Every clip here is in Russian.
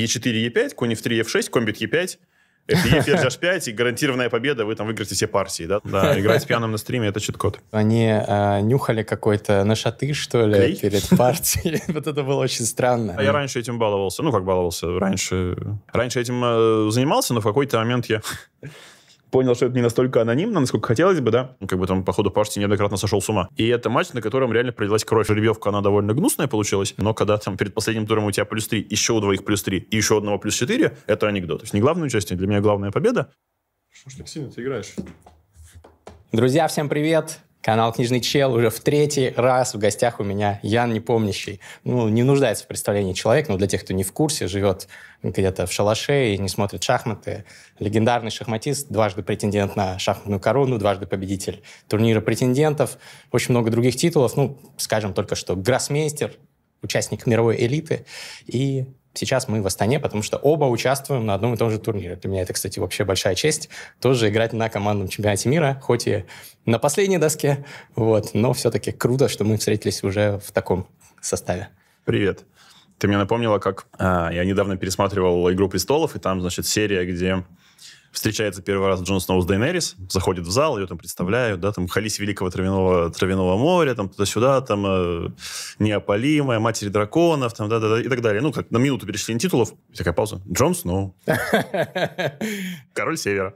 Е4, Е5, конь F3, F6, комбит Е5, FE, ферзь H5, и гарантированная победа, вы там выиграете все партии, да? Да, играть с пьяным на стриме — это чит-код. Они э, нюхали какой-то нашаты, что ли, Клей? перед партией. вот это было очень странно. А я раньше этим баловался. Ну, как баловался? Раньше, раньше этим э, занимался, но в какой-то момент я понял, что это не настолько анонимно, насколько хотелось бы, да. Ну, как бы там, по ходу партии неоднократно сошел с ума. И это матч, на котором реально пролилась кровь. Жеребьевка, она довольно гнусная получилась, но когда там перед последним туром у тебя плюс 3, еще у двоих плюс 3 и еще одного плюс 4, это анекдот. То есть не главное участие, для меня главная победа. Что ж так сильно ты играешь? Друзья, всем привет! Канал «Книжный чел» уже в третий раз в гостях у меня Ян Непомнящий. Ну, не нуждается в представлении человек, но для тех, кто не в курсе, живет где-то в шалаше и не смотрит шахматы. Легендарный шахматист, дважды претендент на шахматную корону, дважды победитель турнира претендентов, очень много других титулов. Ну, скажем только, что гроссмейстер, участник мировой элиты и Сейчас мы в Астане, потому что оба участвуем на одном и том же турнире. Для меня это, кстати, вообще большая честь тоже играть на командном чемпионате мира, хоть и на последней доске, вот, но все-таки круто, что мы встретились уже в таком составе. Привет. Ты мне напомнила, как а, я недавно пересматривал «Игру престолов», и там, значит, серия, где встречается первый раз Джон Сноу с Дейнерис, заходит в зал, ее там представляют, да, там Халис Великого Травяного, Травяного моря, там туда-сюда, там э, Неопалимая, Матери Драконов, там, да-да-да, и так далее. Ну, как на минуту перешли титулов, такая пауза. Джон Сноу. Король Севера.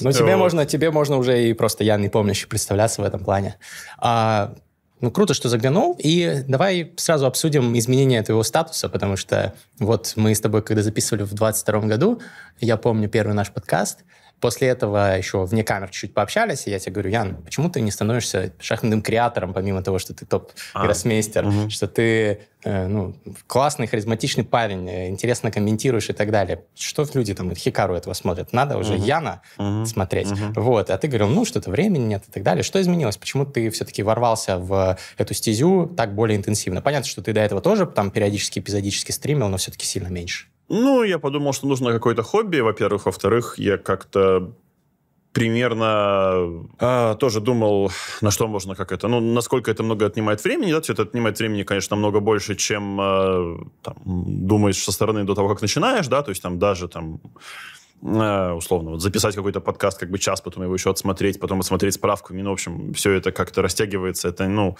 Ну, тебе можно, тебе можно уже и просто я не помнящий представляться в этом плане. А, ну, круто, что заглянул. И давай сразу обсудим изменение твоего статуса, потому что вот мы с тобой, когда записывали в 22 году, я помню первый наш подкаст – После этого еще вне камер чуть-чуть пообщались, и я тебе говорю, Ян, почему ты не становишься шахматным креатором, помимо того, что ты топ-гроссмейстер, а, угу. что ты э, ну, классный, харизматичный парень, э, интересно комментируешь и так далее. Что люди там, Хикару этого смотрят? Надо уже угу. Яна угу. смотреть. Угу. Вот. А ты говорил, ну, что-то времени нет и так далее. Что изменилось? Почему ты все-таки ворвался в эту стезю так более интенсивно? Понятно, что ты до этого тоже там периодически, эпизодически стримил, но все-таки сильно меньше. Ну, я подумал, что нужно какое-то хобби, во-первых. Во-вторых, я как-то примерно э, тоже думал, на что можно как это, ну, насколько это много отнимает времени, да, все это отнимает времени, конечно, намного больше, чем э, там, думаешь со стороны до того, как начинаешь, да, то есть там даже там Э, условно, вот записать какой-то подкаст, как бы час, потом его еще отсмотреть, потом отсмотреть справку. Ну, в общем, все это как-то растягивается. Это, ну,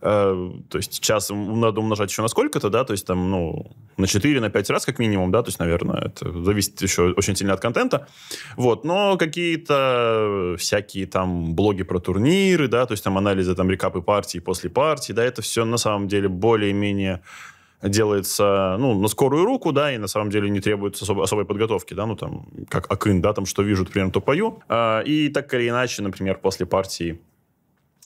э, то есть час надо умножать еще на сколько-то, да, то есть там, ну, на 4, на 5 раз как минимум, да, то есть, наверное, это зависит еще очень сильно от контента. Вот, но какие-то всякие там блоги про турниры, да, то есть там анализы, там, рекапы партии после партии, да, это все на самом деле более-менее делается, ну, на скорую руку, да, и на самом деле не требуется особо, особой подготовки, да, ну, там, как акын, да, там, что вижу, примерно, то пою. А, и так или иначе, например, после партии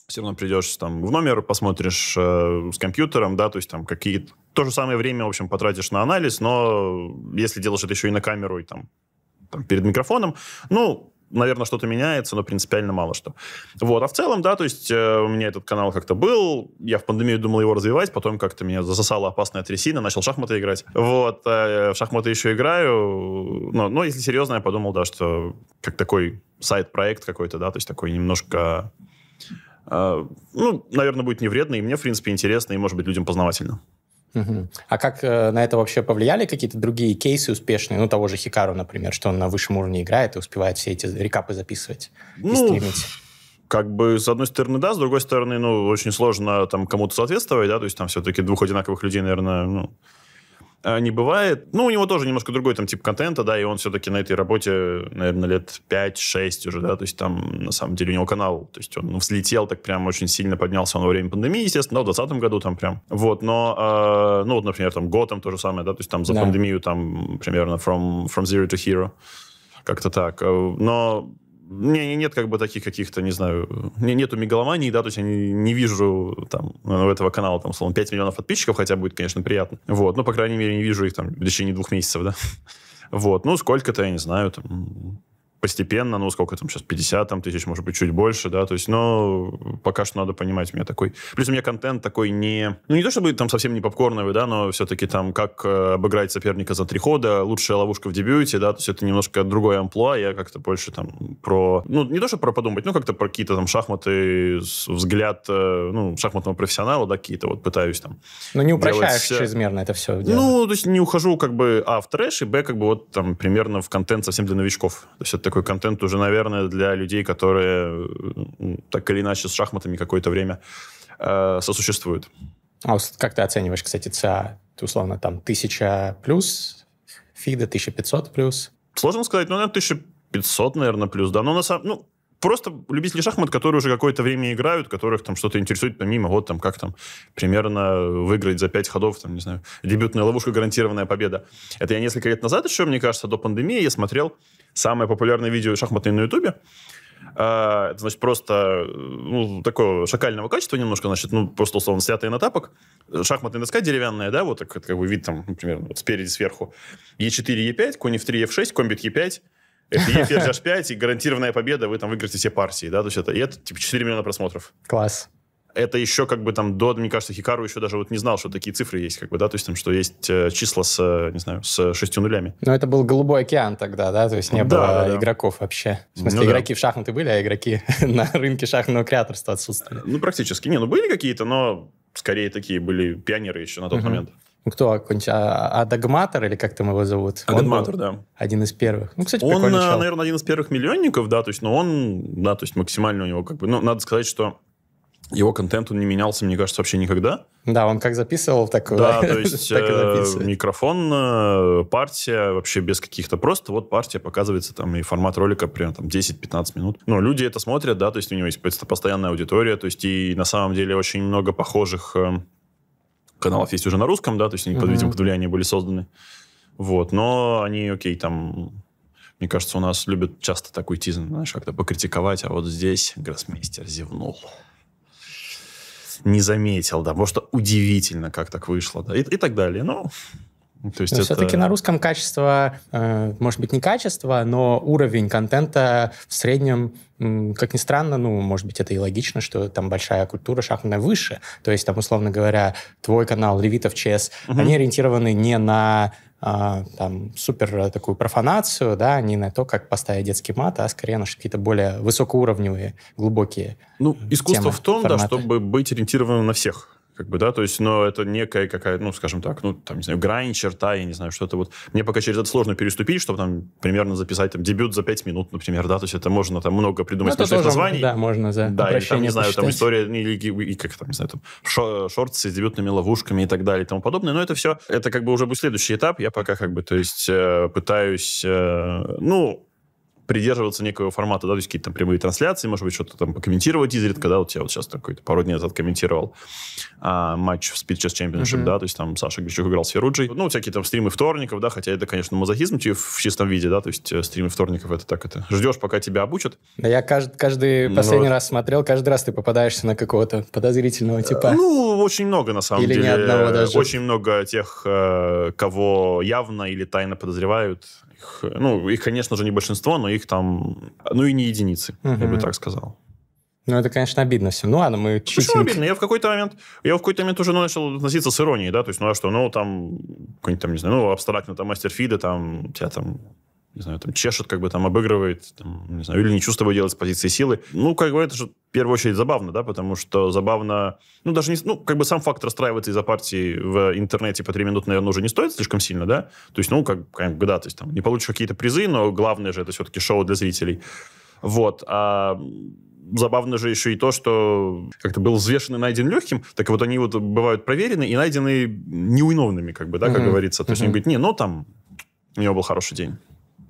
все равно придешь там в номер, посмотришь э, с компьютером, да, то есть там какие... То же самое время, в общем, потратишь на анализ, но если делаешь это еще и на камеру, и там, там перед микрофоном, ну, наверное, что-то меняется, но принципиально мало что. Вот. А в целом, да, то есть э, у меня этот канал как-то был, я в пандемию думал его развивать, потом как-то меня засосала опасная трясина, начал шахматы играть. Вот. Э, в шахматы еще играю, но, но если серьезно, я подумал, да, что как такой сайт-проект какой-то, да, то есть такой немножко... Э, ну, наверное, будет не вредно, и мне, в принципе, интересно, и, может быть, людям познавательно. Угу. А как э, на это вообще повлияли какие-то другие кейсы успешные? Ну, того же Хикару, например, что он на высшем уровне играет и успевает все эти рекапы записывать ну, и стримить. Как бы, с одной стороны, да, с другой стороны, ну, очень сложно там кому-то соответствовать, да, то есть там все-таки двух одинаковых людей, наверное, ну, а, не бывает. Ну, у него тоже немножко другой там тип контента, да, и он все-таки на этой работе, наверное, лет 5-6 уже, да, то есть там, на самом деле, у него канал, то есть он взлетел, так прям очень сильно поднялся он во время пандемии, естественно, да, в 2020 году там прям, вот, но, э, ну, вот, например, там Готэм то же самое, да, то есть там за да. пандемию там примерно from, from zero to hero, как-то так, э, но меня нет как бы таких каких-то, не знаю, мне нету мегаломании, да, то есть я не, не вижу там ну, у этого канала, там, словно 5 миллионов подписчиков, хотя будет, конечно, приятно. Вот, ну, по крайней мере, не вижу их там в течение двух месяцев, да. Вот, ну, сколько-то, я не знаю, там, постепенно, ну, сколько там сейчас, 50 там, тысяч, может быть, чуть больше, да, то есть, но пока что надо понимать, у меня такой... Плюс у меня контент такой не... Ну, не то чтобы там совсем не попкорновый, да, но все-таки там как э, обыграть соперника за три хода, лучшая ловушка в дебюте, да, то есть это немножко другой амплуа, я как-то больше там про... Ну, не то, чтобы про подумать, ну, как-то про какие-то там шахматы, взгляд, э, ну, шахматного профессионала, да, какие-то вот пытаюсь там... Ну, не упрощаешь делать... чрезмерно это все. Дело. Ну, то есть не ухожу как бы, а, в трэш, и, б, как бы вот там примерно в контент совсем для новичков. То есть это такой контент уже, наверное, для людей, которые так или иначе с шахматами какое-то время э, сосуществуют. А как ты оцениваешь, кстати, ЦА? Ты, условно, там 1000 плюс, фида 1500 плюс? Сложно сказать, ну, наверное, 1500, наверное, плюс, да. Но на самом... Ну, просто любители шахмат, которые уже какое-то время играют, которых там что-то интересует помимо, вот там как там примерно выиграть за пять ходов, там, не знаю, дебютная ловушка, гарантированная победа. Это я несколько лет назад еще, мне кажется, до пандемии я смотрел самое популярное видео шахматное на Ютубе. А, это, значит, просто э, ну, такое шакального качества немножко, значит, ну, просто, условно, снятый на тапок. Шахматная доска деревянная, да, вот так, как бы вид там, например, вот спереди, сверху. Е4, Е5, конь F3, е 6 комбит Е5. Это ферзь h5 и гарантированная победа, вы там выиграете все партии, да, то есть это, и это типа 4 миллиона просмотров. Класс это еще как бы там до, мне кажется, Хикару еще даже вот не знал, что такие цифры есть, как бы, да, то есть там, что есть э, числа с, э, не знаю, с э, шестью нулями. Но это был голубой океан тогда, да, то есть не ну, было да, да, игроков да. вообще. В ну смысле, ну, игроки да. в шахматы были, а игроки на рынке шахматного креаторства отсутствовали. Ну, практически. Не, ну были какие-то, но скорее такие были пионеры еще на тот угу. момент. Ну, кто окончил? А, а, Адагматор или как там его зовут? Адагматор, да. Один из первых. Ну, кстати, Он, э, наверное, один из первых миллионников, да, то есть, но он, да, то есть максимально у него как бы, ну, надо сказать, что его контент, он не менялся, мне кажется, вообще никогда. Да, он как записывал, так, да, то есть, э, Микрофон, э, партия, вообще без каких-то... Просто вот партия показывается там, и формат ролика примерно там 10-15 минут. Ну, люди это смотрят, да, то есть у него есть постоянная аудитория, то есть и на самом деле очень много похожих э, каналов есть уже на русском, да, то есть они, mm видимо, под влиянием были созданы. Вот, но они, окей, там мне кажется, у нас любят часто такой уйти, знаешь, как-то покритиковать, а вот здесь гроссмейстер зевнул не заметил, да, потому что удивительно, как так вышло, да, и, и так далее. Ну, то есть но ну, это... Все-таки на русском качество, э, может быть, не качество, но уровень контента в среднем, как ни странно, ну, может быть, это и логично, что там большая культура шахматная выше. То есть, там, условно говоря, твой канал, Левитов, Чес, угу. они ориентированы не на а, там, супер такую профанацию, да, не на то, как поставить детский мат, а скорее на какие-то более высокоуровневые, глубокие Ну, э, искусство темы, в том, форматы. да, чтобы быть ориентированным на всех как бы, да, то есть, но это некая какая, ну, скажем так, ну, там, не знаю, грань, черта, я не знаю, что это вот. Мне пока через это сложно переступить, чтобы там примерно записать там дебют за 5 минут, например, да, то есть это можно там много придумать ну, смешных названий. Да, можно за Да, или там, не знаю, там история, ну, или, или как там, не знаю, там шо шорты с дебютными ловушками и так далее и тому подобное, но это все, это как бы уже будет следующий этап, я пока как бы, то есть э, пытаюсь, э, ну, придерживаться некого формата, да, то есть какие-то там прямые трансляции, может быть, что-то там покомментировать изредка, да, вот я вот сейчас какой-то пару дней назад комментировал а, матч в Speed Chess Championship, mm-hmm. да, то есть там Саша Грищук играл с Феруджей, ну, всякие там стримы вторников, да, хотя это, конечно, мазохизм в чистом виде, да, то есть э, стримы вторников это так это, ждешь, пока тебя обучат. Да я каждый, каждый ну, последний вот. раз смотрел, каждый раз ты попадаешься на какого-то подозрительного типа. Ну, очень много, на самом или деле. Или ни одного даже. Очень много тех, э, кого явно или тайно подозревают, их, ну, их, конечно же, не большинство, но их там, ну и не единицы, угу. я бы так сказал. Ну, это, конечно, обидно все. Ну, ладно, мы чуть... Почему обидно? Я в какой-то момент, я в какой-то момент уже ну, начал относиться с иронией, да, то есть, ну, а что, ну, там, какой-нибудь там, не знаю, ну, абстрактно, там, мастер Фида, там, тебя там не знаю, там, чешет, как бы там обыгрывает, там, не знаю, или не чувствует, тобой делает с позиции силы. Ну, как бы это же в первую очередь забавно, да, потому что забавно, ну, даже не, ну, как бы сам факт расстраиваться из-за партии в интернете по три минуты, наверное, уже не стоит слишком сильно, да, то есть, ну, как, как да, то есть там не получишь какие-то призы, но главное же это все-таки шоу для зрителей. Вот, а забавно же еще и то, что как-то был взвешен и найден легким, так вот они вот бывают проверены и найдены неуиновными, как бы, да, как mm-hmm. говорится. То есть mm-hmm. они говорят, не, ну там, у него был хороший день.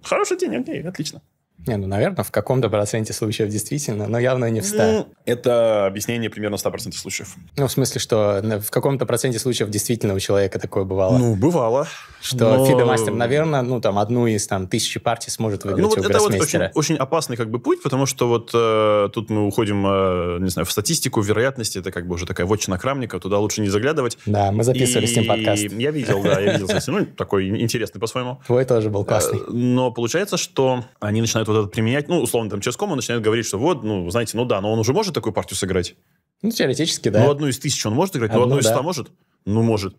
Хороший день, окей, отлично. Не, ну, наверное, в каком-то проценте случаев действительно, но явно не в 100. Ну, это объяснение примерно 100% случаев. Ну, в смысле, что э, в каком-то проценте случаев действительно у человека такое бывало? Ну, бывало. Что но... фидомастер, наверное, ну, там, одну из там тысячи партий сможет выиграть ну, вот у это вот очень, очень опасный как бы путь, потому что вот э, тут мы уходим, э, не знаю, в статистику вероятности, это как бы уже такая вотчина крамника, туда лучше не заглядывать. Да, мы записывали и... с ним подкаст. Я видел, да, я видел, ну, такой интересный по-своему. Твой тоже был классный. Э, но получается, что они начинают вот это применять, ну, условно, там, Ческому начинает говорить, что вот, ну, знаете, ну да, но он уже может такую партию сыграть? Ну, теоретически, ну, да. Ну, одну из тысяч он может играть, ну, одну, но одну из да. ста может? Ну, может.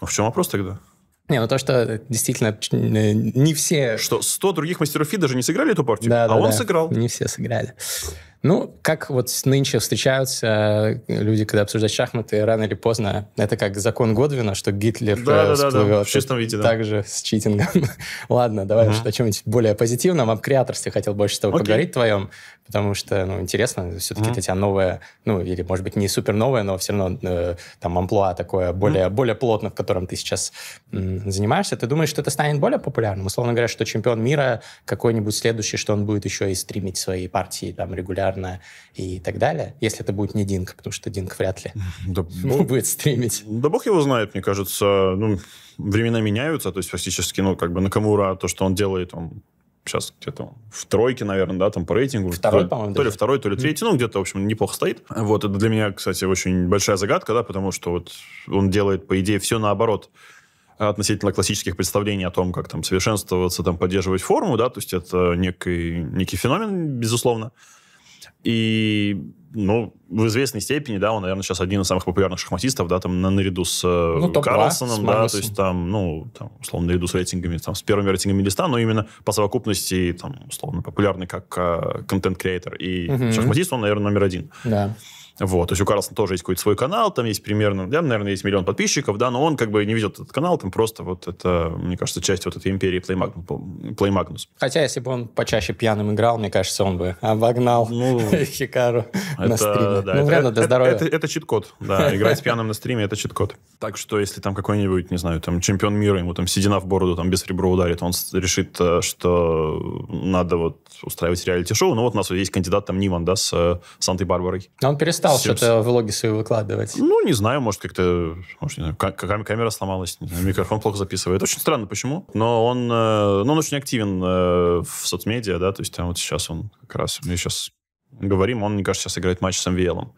А в чем вопрос тогда? Не, ну то, что э, действительно э, не все... Что, 100 других мастеров фи даже не сыграли эту партию, да, а да, он да. сыграл. Не все сыграли. Ну, как вот нынче встречаются э, люди, когда обсуждают шахматы, рано или поздно, это как закон Годвина, что Гитлер э, да, всплывет. Да, да, да, в чистом виде, да. Также с читингом. Ладно, давай угу. о чем-нибудь более позитивном. Об креаторстве хотел больше с тобой Окей. поговорить твоем, потому что, ну, интересно, все-таки угу. это у тебя новое, ну, или, может быть, не супер новое, но все равно э, там амплуа такое более, угу. более плотно, в котором ты сейчас м, занимаешься. Ты думаешь, что это станет более популярным? Условно говоря, что чемпион мира какой-нибудь следующий, что он будет еще и стримить свои партии там регулярно популярна и так далее. Если это будет не Динк, потому что Динк вряд ли да, ну, будет стримить. Да бог его знает, мне кажется. Ну, времена меняются, то есть фактически, ну, как бы Накамура, то, что он делает, он сейчас где-то в тройке, наверное, да, там по рейтингу. Второй, по-моему. То ли второй, то ли третий, ну, где-то, в общем, неплохо стоит. Вот, это для меня, кстати, очень большая загадка, да, потому что вот он делает, по идее, все наоборот относительно классических представлений о том, как там совершенствоваться, там, поддерживать форму, да, то есть это некий, некий феномен, безусловно. И ну, в известной степени, да, он, наверное, сейчас один из самых популярных шахматистов, да, там, наряду с э, ну, Карлсоном, да, то есть там, ну, там, условно, наряду с рейтингами, там, с первыми рейтингами листа, но именно по совокупности, там, условно, популярный как э, контент-креатор и угу. шахматист, он, наверное, номер один. Да. Вот, то есть у Карлсона тоже есть какой-то свой канал, там есть примерно, да, наверное, есть миллион подписчиков, да, но он как бы не ведет этот канал, там просто вот это, мне кажется, часть вот этой империи Плеймагнус. Хотя, если бы он почаще пьяным играл, мне кажется, он бы обогнал ну, Хикару на стриме. Да, ну, это, реально, Это, это, это чит-код, да, играть с пьяным на стриме, это чит-код. Так что, если там какой-нибудь, не знаю, там чемпион мира, ему там седина в бороду, там без ребро ударит, он решит, э, что надо вот устраивать реалити-шоу, ну вот у нас вот есть кандидат там Ниман, да, с э, Сантой-Барбарой. Он перестал стал что-то влоги свои выкладывать? Ну, не знаю, может, как-то... Может, не знаю, кам- камера сломалась, микрофон плохо записывает. Очень странно, почему. Но он, э, ну, он очень активен э, в соцмедиа, да, то есть там вот сейчас он как раз... Мы сейчас говорим, он, мне кажется, сейчас играет матч с МВЛом.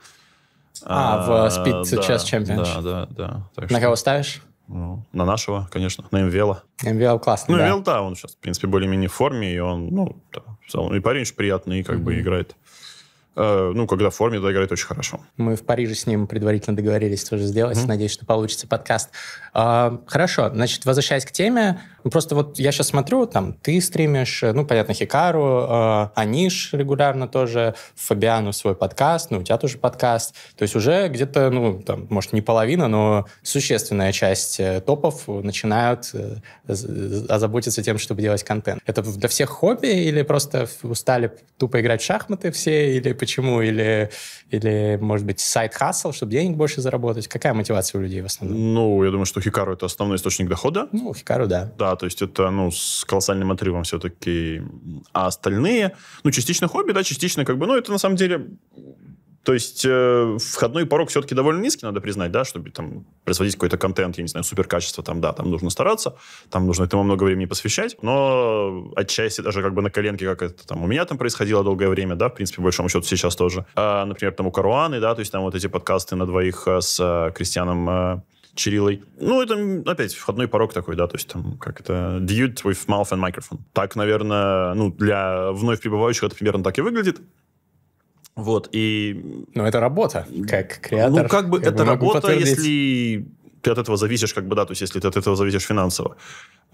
А, а в э, Speed да, Chess Championship. Да, да, да. Так на что... кого ставишь? Ну, на нашего, конечно, на МВЛа. МВЛ классный, Ну, да. да, он сейчас, в принципе, более-менее в форме, и он, ну, да, и парень очень приятный, и как mm-hmm. бы играет Э, ну, когда в форме, да, играет очень хорошо. Мы в Париже с ним предварительно договорились тоже сделать. Mm-hmm. Надеюсь, что получится подкаст. А, хорошо, значит, возвращаясь к теме, ну, просто вот я сейчас смотрю, там, ты стримишь, э, ну, понятно, Хикару, э, Аниш регулярно тоже, Фабиану свой подкаст, ну, у тебя тоже подкаст. То есть уже где-то, ну, там, может, не половина, но существенная часть э, топов начинают э, озаботиться тем, чтобы делать контент. Это для всех хобби или просто устали тупо играть в шахматы все, или почему, или, или может быть, сайт-хасл, чтобы денег больше заработать? Какая мотивация у людей в основном? Ну, я думаю, что Хикару — это основной источник дохода. Ну, Хикару, да. Да, то есть это, ну, с колоссальным отрывом все-таки. А остальные, ну, частично хобби, да, частично как бы, ну, это на самом деле то есть э, входной порог все-таки довольно низкий, надо признать, да, чтобы там производить какой-то контент, я не знаю, суперкачество, там, да, там нужно стараться, там нужно этому много времени посвящать, но отчасти даже как бы на коленке, как это там у меня там происходило долгое время, да, в принципе, по большому счету сейчас тоже. А, например, там у Каруаны, да, то есть там вот эти подкасты на двоих э, с э, Кристианом э, Чирилой. Ну, это, опять, входной порог такой, да, то есть там как-то dude with mouth and microphone. Так, наверное, ну, для вновь прибывающих это примерно так и выглядит. Вот, и... Но это работа, как ну, креатор. Ну, как бы как это работа, если ты от этого зависишь, как бы, да, то есть если ты от этого зависишь финансово.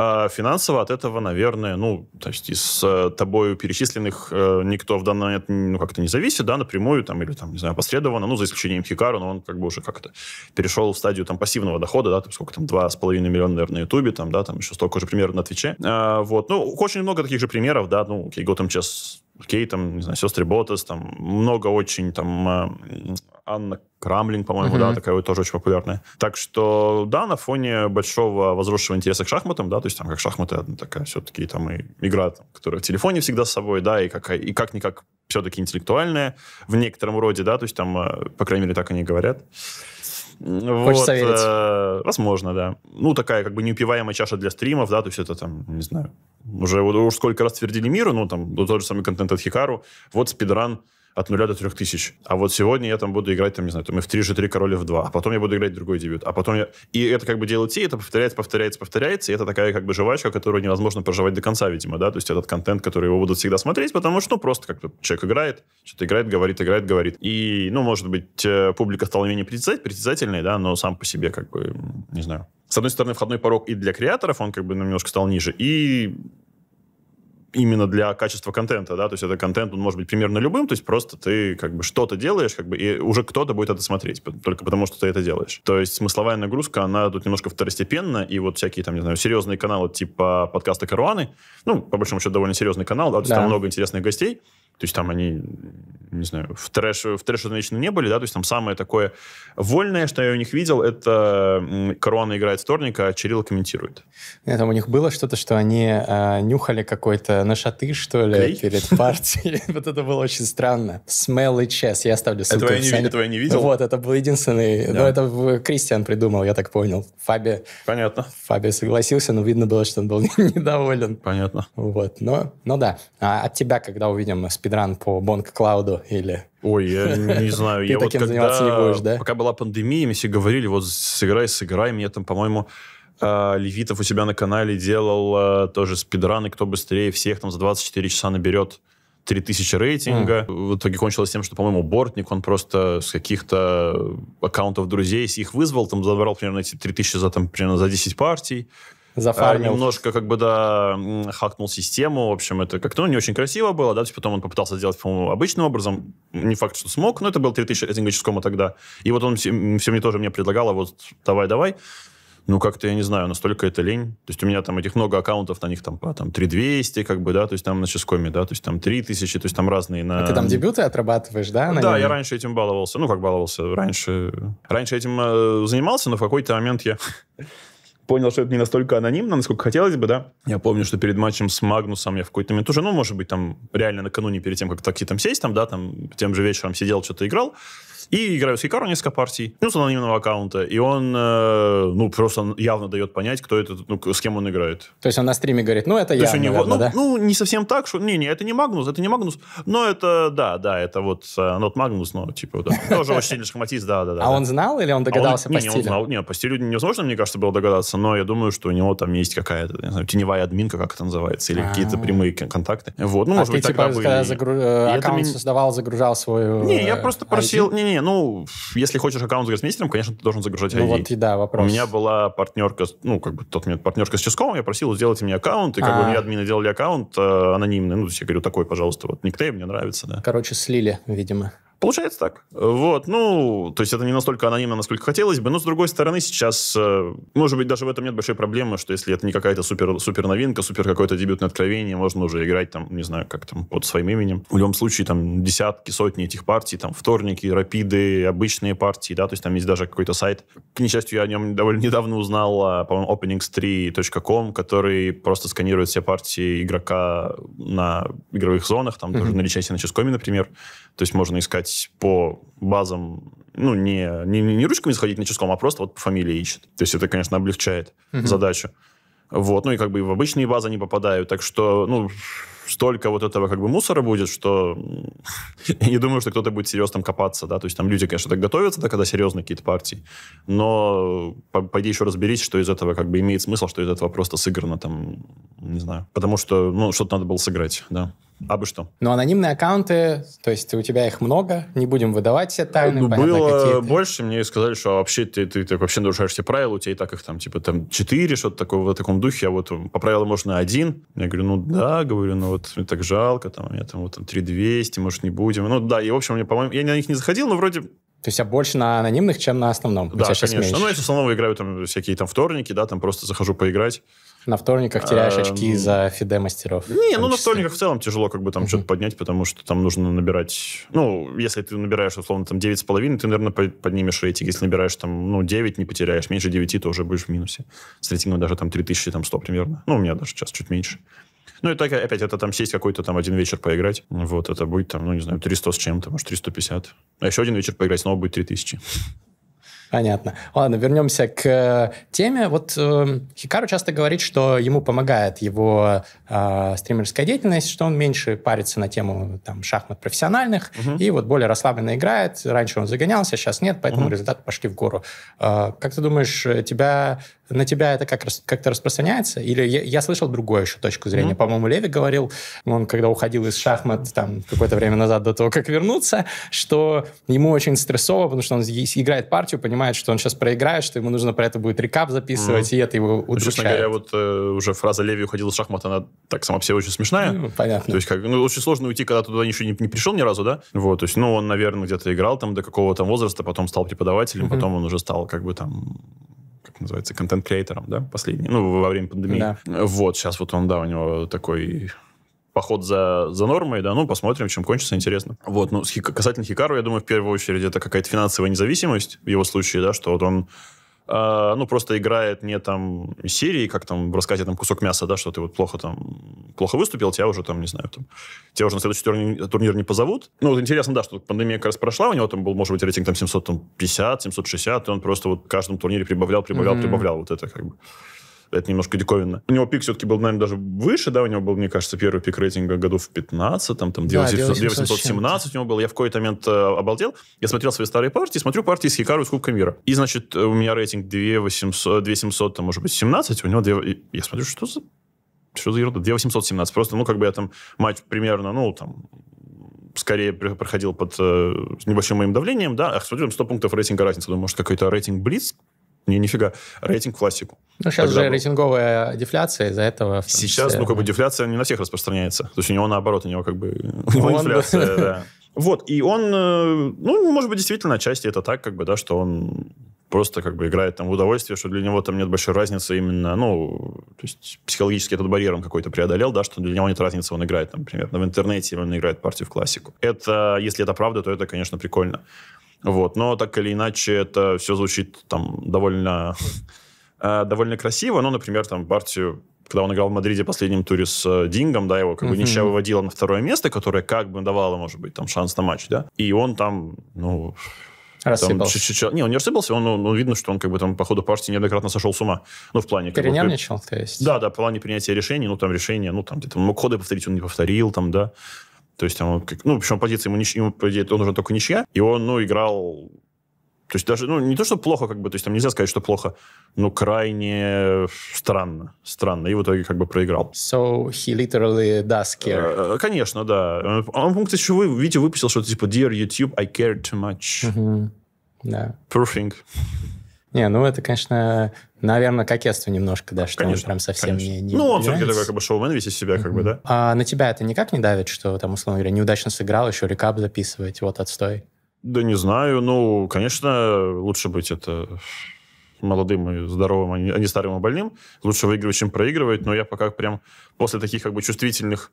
А финансово от этого, наверное, ну, то есть из э, тобою перечисленных э, никто в данный момент ну, как-то не зависит, да, напрямую там или там, не знаю, опосредованно, ну, за исключением Хикару, но он как бы уже как-то перешел в стадию там пассивного дохода, да, там сколько там, 2,5 миллиона, наверное, на Ютубе, там, да, там еще столько же примерно на Твиче. А, вот, ну, очень много таких же примеров, да, ну, окей, Готэм сейчас Окей, там, не знаю, сестры Ботас, там много очень, там, э, Анна Крамлинг, по-моему, uh-huh. да, такая вот тоже очень популярная. Так что, да, на фоне большого возросшего интереса к шахматам, да, то есть там как шахматы, одна такая все-таки там и игра, там, которая в телефоне всегда с собой, да, и, как, и как-никак все-таки интеллектуальная в некотором роде, да, то есть там, э, по крайней мере, так они говорят. Хочется вот, верить. Э, возможно, да. Ну, такая как бы неупиваемая чаша для стримов, да, то есть это там, не знаю, уже, вот уже сколько раз твердили миру, ну, там, тот же самый контент от Хикару, вот спидран от 0 до 3000. А вот сегодня я там буду играть, там, не знаю, там в 3 G3, короля в 2 а потом я буду играть другой дебют, а потом я... И это как бы делать это повторяется, повторяется, повторяется, и это такая как бы жвачка, которую невозможно проживать до конца, видимо, да, то есть этот контент, который его будут всегда смотреть, потому что, ну, просто как-то человек играет, что-то играет, говорит, играет, говорит. И, ну, может быть, э, публика стала менее притязать, притязательной, да, но сам по себе как бы, не знаю. С одной стороны, входной порог и для креаторов, он как бы ну, немножко стал ниже, и именно для качества контента, да, то есть это контент, он может быть примерно любым, то есть просто ты как бы что-то делаешь, как бы, и уже кто-то будет это смотреть, только потому что ты это делаешь. То есть смысловая нагрузка, она тут немножко второстепенна, и вот всякие там, не знаю, серьезные каналы типа подкаста «Каруаны», ну, по большому счету, довольно серьезный канал, да, то есть да. там много интересных гостей, то есть там они, не знаю, в трэш, в трэш одновечно не были, да, то есть там самое такое вольное, что я у них видел, это Корона играет вторника, а Кирилл комментирует. Нет, там у них было что-то, что они э, нюхали какой-то нашаты, что ли, Клей? перед партией. вот это было очень странно. Smell и chess, я оставлю ссылку. Этого я, не, я не видел. Вот, это был единственный... Да. Ну, это Кристиан придумал, я так понял. Фаби... Понятно. Фаби согласился, но видно было, что он был недоволен. Понятно. Вот, но, ну да. А от тебя, когда увидим спид спидран по Бонг Клауду или... Ой, я не знаю. Ты таким заниматься не будешь, да? Пока была пандемия, мы все говорили, вот сыграй, сыграй. Мне там, по-моему, э, Левитов у себя на канале делал э, тоже спидраны, кто быстрее всех там за 24 часа наберет 3000 рейтинга. Mm. В итоге кончилось тем, что, по-моему, Бортник, он просто с каких-то аккаунтов друзей их вызвал, там забрал примерно эти 3000 за, там, примерно за 10 партий. Зафармил. Э, немножко как бы, да, хакнул систему. В общем, это как-то ну, не очень красиво было, да, то есть потом он попытался сделать, по-моему, обычным образом. Не факт, что смог, но это был 3000 рейтинга Ческому тогда. И вот он всем все мне тоже мне предлагал, а вот давай-давай. Ну, как-то, я не знаю, настолько это лень. То есть у меня там этих много аккаунтов, на них там, по, там 3200, как бы, да, то есть там на Ческоме, да, то есть там 3000, то есть там разные на... А ты там дебюты отрабатываешь, да? Ну, да, я раньше этим баловался. Ну, как баловался, раньше... Раньше этим э, занимался, но в какой-то момент я понял, что это не настолько анонимно, насколько хотелось бы, да. Я помню, что перед матчем с Магнусом я в какой-то момент уже, ну, может быть, там реально накануне перед тем, как такие там сесть, там, да, там, тем же вечером сидел, что-то играл. И играю с Хикару несколько партий, ну, с анонимного аккаунта. И он, э, ну, просто явно дает понять, кто это, ну, с кем он играет. То есть он на стриме говорит, ну, это я, наверное, него, ну, да? ну, не совсем так, что... Не-не, это не Магнус, это не Магнус. Но это, да, да, это вот Нот э, Магнус, но, типа, да. Тоже очень сильный шахматист, да-да-да. А он знал или он а догадался по стилю? Не, он знал. Нет, по стилю невозможно, мне кажется, было догадаться, но я думаю, что у него там есть какая-то, не знаю, теневая админка, как это называется, или какие-то а. прямые контакты. Вот, ну, а может быть, типа, тогда были. Э, аккаунт создавал, загружал свою... Не, э, я просто просил... Не-не, ну, если хочешь аккаунт с гроссмейстером, конечно, ты должен загружать ID. Ну вот и да, вопрос. У меня была партнерка, ну, как бы тот момент партнерка с Ческовым, я просил, сделайте мне аккаунт, и как бы а. мне админы делали аккаунт э, анонимный. Ну, то есть я говорю, такой, пожалуйста, вот никнейм мне нравится, да. Короче, слили, видимо. Получается так. Вот, ну, то есть это не настолько анонимно, насколько хотелось бы, но с другой стороны сейчас, э, может быть, даже в этом нет большой проблемы, что если это не какая-то супер, супер новинка, супер какое-то дебютное откровение, можно уже играть там, не знаю, как там, под своим именем. В любом случае там десятки, сотни этих партий, там вторники, рапиды, обычные партии, да, то есть там есть даже какой-то сайт. К несчастью, я о нем довольно недавно узнал, а, по-моему, openings3.com, который просто сканирует все партии игрока на игровых зонах, там mm-hmm. тоже на Личасе, на Ческоме, например. То есть можно искать искать по базам, ну, не, не, не ручками сходить на числом, а просто вот по фамилии ищет. То есть это, конечно, облегчает угу. задачу. Вот, ну и как бы и в обычные базы не попадают, так что, ну, столько вот этого как бы мусора будет, что не думаю, что кто-то будет серьезно там копаться, да, то есть там люди, конечно, так готовятся, да, когда серьезные какие-то партии, но по пойди еще разберись, что из этого как бы имеет смысл, что из этого просто сыграно там, не знаю, потому что, ну, что-то надо было сыграть, да. А бы что? Ну анонимные аккаунты, то есть у тебя их много, не будем выдавать все тайны. Ну, понятно, было больше, мне сказали, что а вообще ты, ты так вообще нарушаешь все правила, у тебя и так их там типа там 4, что-то такое в таком духе, а вот по правилам можно один. Я говорю, ну да, говорю, ну вот мне так жалко, там, я там вот там 3200, может, не будем. Ну да, и в общем, мне, по-моему, я на них не заходил, но вроде то есть, я больше на анонимных, чем на основном? Да, конечно. Меньше. Ну, я в основном играю там всякие там вторники, да, там просто захожу поиграть. На вторниках теряешь а, очки эм, за фиде мастеров. Не, ну на вторниках в целом тяжело как бы там что-то поднять, потому что там нужно набирать... Ну, если ты набираешь, условно, там 9,5, ты, наверное, поднимешь рейтинг. Если набираешь там, ну, 9 не потеряешь, меньше 9, то уже будешь в минусе. С рейтингом даже там там 3100 примерно. Ну, у меня даже сейчас чуть меньше. Ну, и так, опять, это там сесть какой-то там один вечер поиграть. Вот, это будет там, ну, не знаю, 300 с чем-то, может, 350. А еще один вечер поиграть, снова будет 3000. Понятно. Ладно, вернемся к э, теме. Вот э, Хикару часто говорит, что ему помогает его э, стримерская деятельность, что он меньше парится на тему там, шахмат профессиональных угу. и вот более расслабленно играет. Раньше он загонялся, сейчас нет, поэтому угу. результаты пошли в гору. Э, как ты думаешь, тебя, на тебя это как, как-то распространяется? Или я, я слышал другую еще точку зрения. Угу. По-моему, Леви говорил, он когда уходил из шахмат там какое-то время назад до того, как вернуться, что ему очень стрессово, потому что он играет партию, понимает, понимает, что он сейчас проиграет, что ему нужно про это будет рекап записывать, mm-hmm. и это его ну, удручает. честно говоря, вот э, уже фраза «Леви уходил из шахмат», она так сама по себе очень смешная. Ну, понятно. То есть, как, ну, очень сложно уйти, когда туда еще не, не пришел ни разу, да? Вот, то есть, ну, он, наверное, где-то играл там до какого-то возраста, потом стал преподавателем, mm-hmm. потом он уже стал как бы там как называется, контент-креатором, да, последний, ну, во время пандемии. Да. Вот, сейчас вот он, да, у него такой поход за, за нормой, да, ну, посмотрим, чем кончится, интересно. Вот, ну, хик, касательно Хикару, я думаю, в первую очередь, это какая-то финансовая независимость в его случае, да, что вот он э, ну, просто играет не там серии, как там в рассказе там кусок мяса, да, что ты вот плохо там, плохо выступил, тебя уже там, не знаю, там, тебя уже на следующий турнир, турнир не позовут. Ну, вот интересно, да, что пандемия как раз прошла, у него там был, может быть, рейтинг там 750, 760, и он просто вот в каждом турнире прибавлял, прибавлял, mm-hmm. прибавлял, вот это как бы это немножко диковинно. У него пик все-таки был, наверное, даже выше, да, у него был, мне кажется, первый пик рейтинга году в 15, там, там, 2817 да, у него был. Я в какой-то момент э, обалдел. Я смотрел свои старые партии, смотрю партии с Хикару из Кубка мира. И, значит, э, у меня рейтинг 2800, 2700, там, может быть, 17, у него 2... Я смотрю, что за... Что за ерунда? 2817. Просто, ну, как бы я там матч примерно, ну, там, скорее проходил под э, небольшим моим давлением, да, а смотрю, там 100 пунктов рейтинга разница. Думаю, может, какой-то рейтинг близ не, нифига, рейтинг в классику. Ну, сейчас Тогда же был... рейтинговая дефляция из-за этого. Сейчас, ну, как бы дефляция не на всех распространяется. То есть у него наоборот, у него как бы... У него инфляция, да. Вот, и он, э, ну, может быть, действительно отчасти это так, как бы, да, что он просто как бы играет там в удовольствие, что для него там нет большой разницы именно, ну, то есть психологически этот барьер он какой-то преодолел, да, что для него нет разницы, он играет там, например, в интернете, он играет партию в классику. Это, если это правда, то это, конечно, прикольно. Вот. Но так или иначе, это все звучит там довольно, э, довольно красиво. Ну, например, там партию когда он играл в Мадриде в последнем туре с э, Дингом, да, его как бы ничья выводила на второе место, которое как бы давало, может быть, там шанс на матч, да. И он там, ну... Рассыпался. Там, не, он не рассыпался, он, ну, видно, что он как бы там по ходу партии неоднократно сошел с ума. Ну, в плане... Перенервничал, как бы, то есть? Да, да, в плане принятия решений, ну, там решения, ну, там где-то он мог ходы повторить, он не повторил, там, да. То есть он, ну, причем позиция ему, нич... ему по идее, нужна только ничья, и он, ну, играл то есть даже, ну, не то, что плохо, как бы, то есть там нельзя сказать, что плохо, но крайне странно, странно. И в итоге как бы проиграл. So he literally does care. Э, э, конечно, да. Он, он кстати, еще вы, видите, выпустил что-то типа Dear YouTube, I care too much. Mm-hmm. Yeah. Proofing. Не, ну это, конечно, наверное, кокетство немножко, да, что конечно, он прям совсем конечно. не, не Ну, он все-таки такой как бы шоумен весь из себя, как mm-hmm. бы, да? А на тебя это никак не давит, что там, условно говоря, неудачно сыграл, еще рекап записывать, вот отстой? Да не знаю, ну, конечно, лучше быть это молодым и здоровым, а, а не старым и больным. Лучше выигрывать, чем проигрывать, но я пока прям после таких как бы чувствительных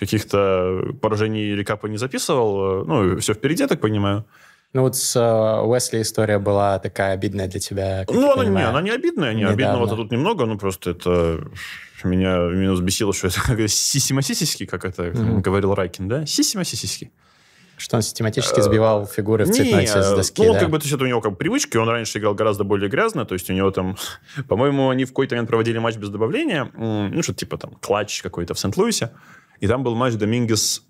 каких-то поражений рекапа не записывал. Ну, все впереди, так понимаю. Ну вот с э, Уэсли история была такая обидная для тебя. Ну, она, не, она не обидная, не обидного вот тут немного, ну просто это меня меня взбесило, что это сисимасисиски, как это mm-hmm. говорил Райкин, да? Сисимасисиски. Что он систематически сбивал фигуры в цветной с доски. Ну, да. как бы, то есть, это у него как привычки, он раньше играл гораздо более грязно, то есть у него там, по-моему, они в какой-то момент проводили матч без добавления, ну, что-то типа там клатч какой-то в Сент-Луисе, и там был матч Домингес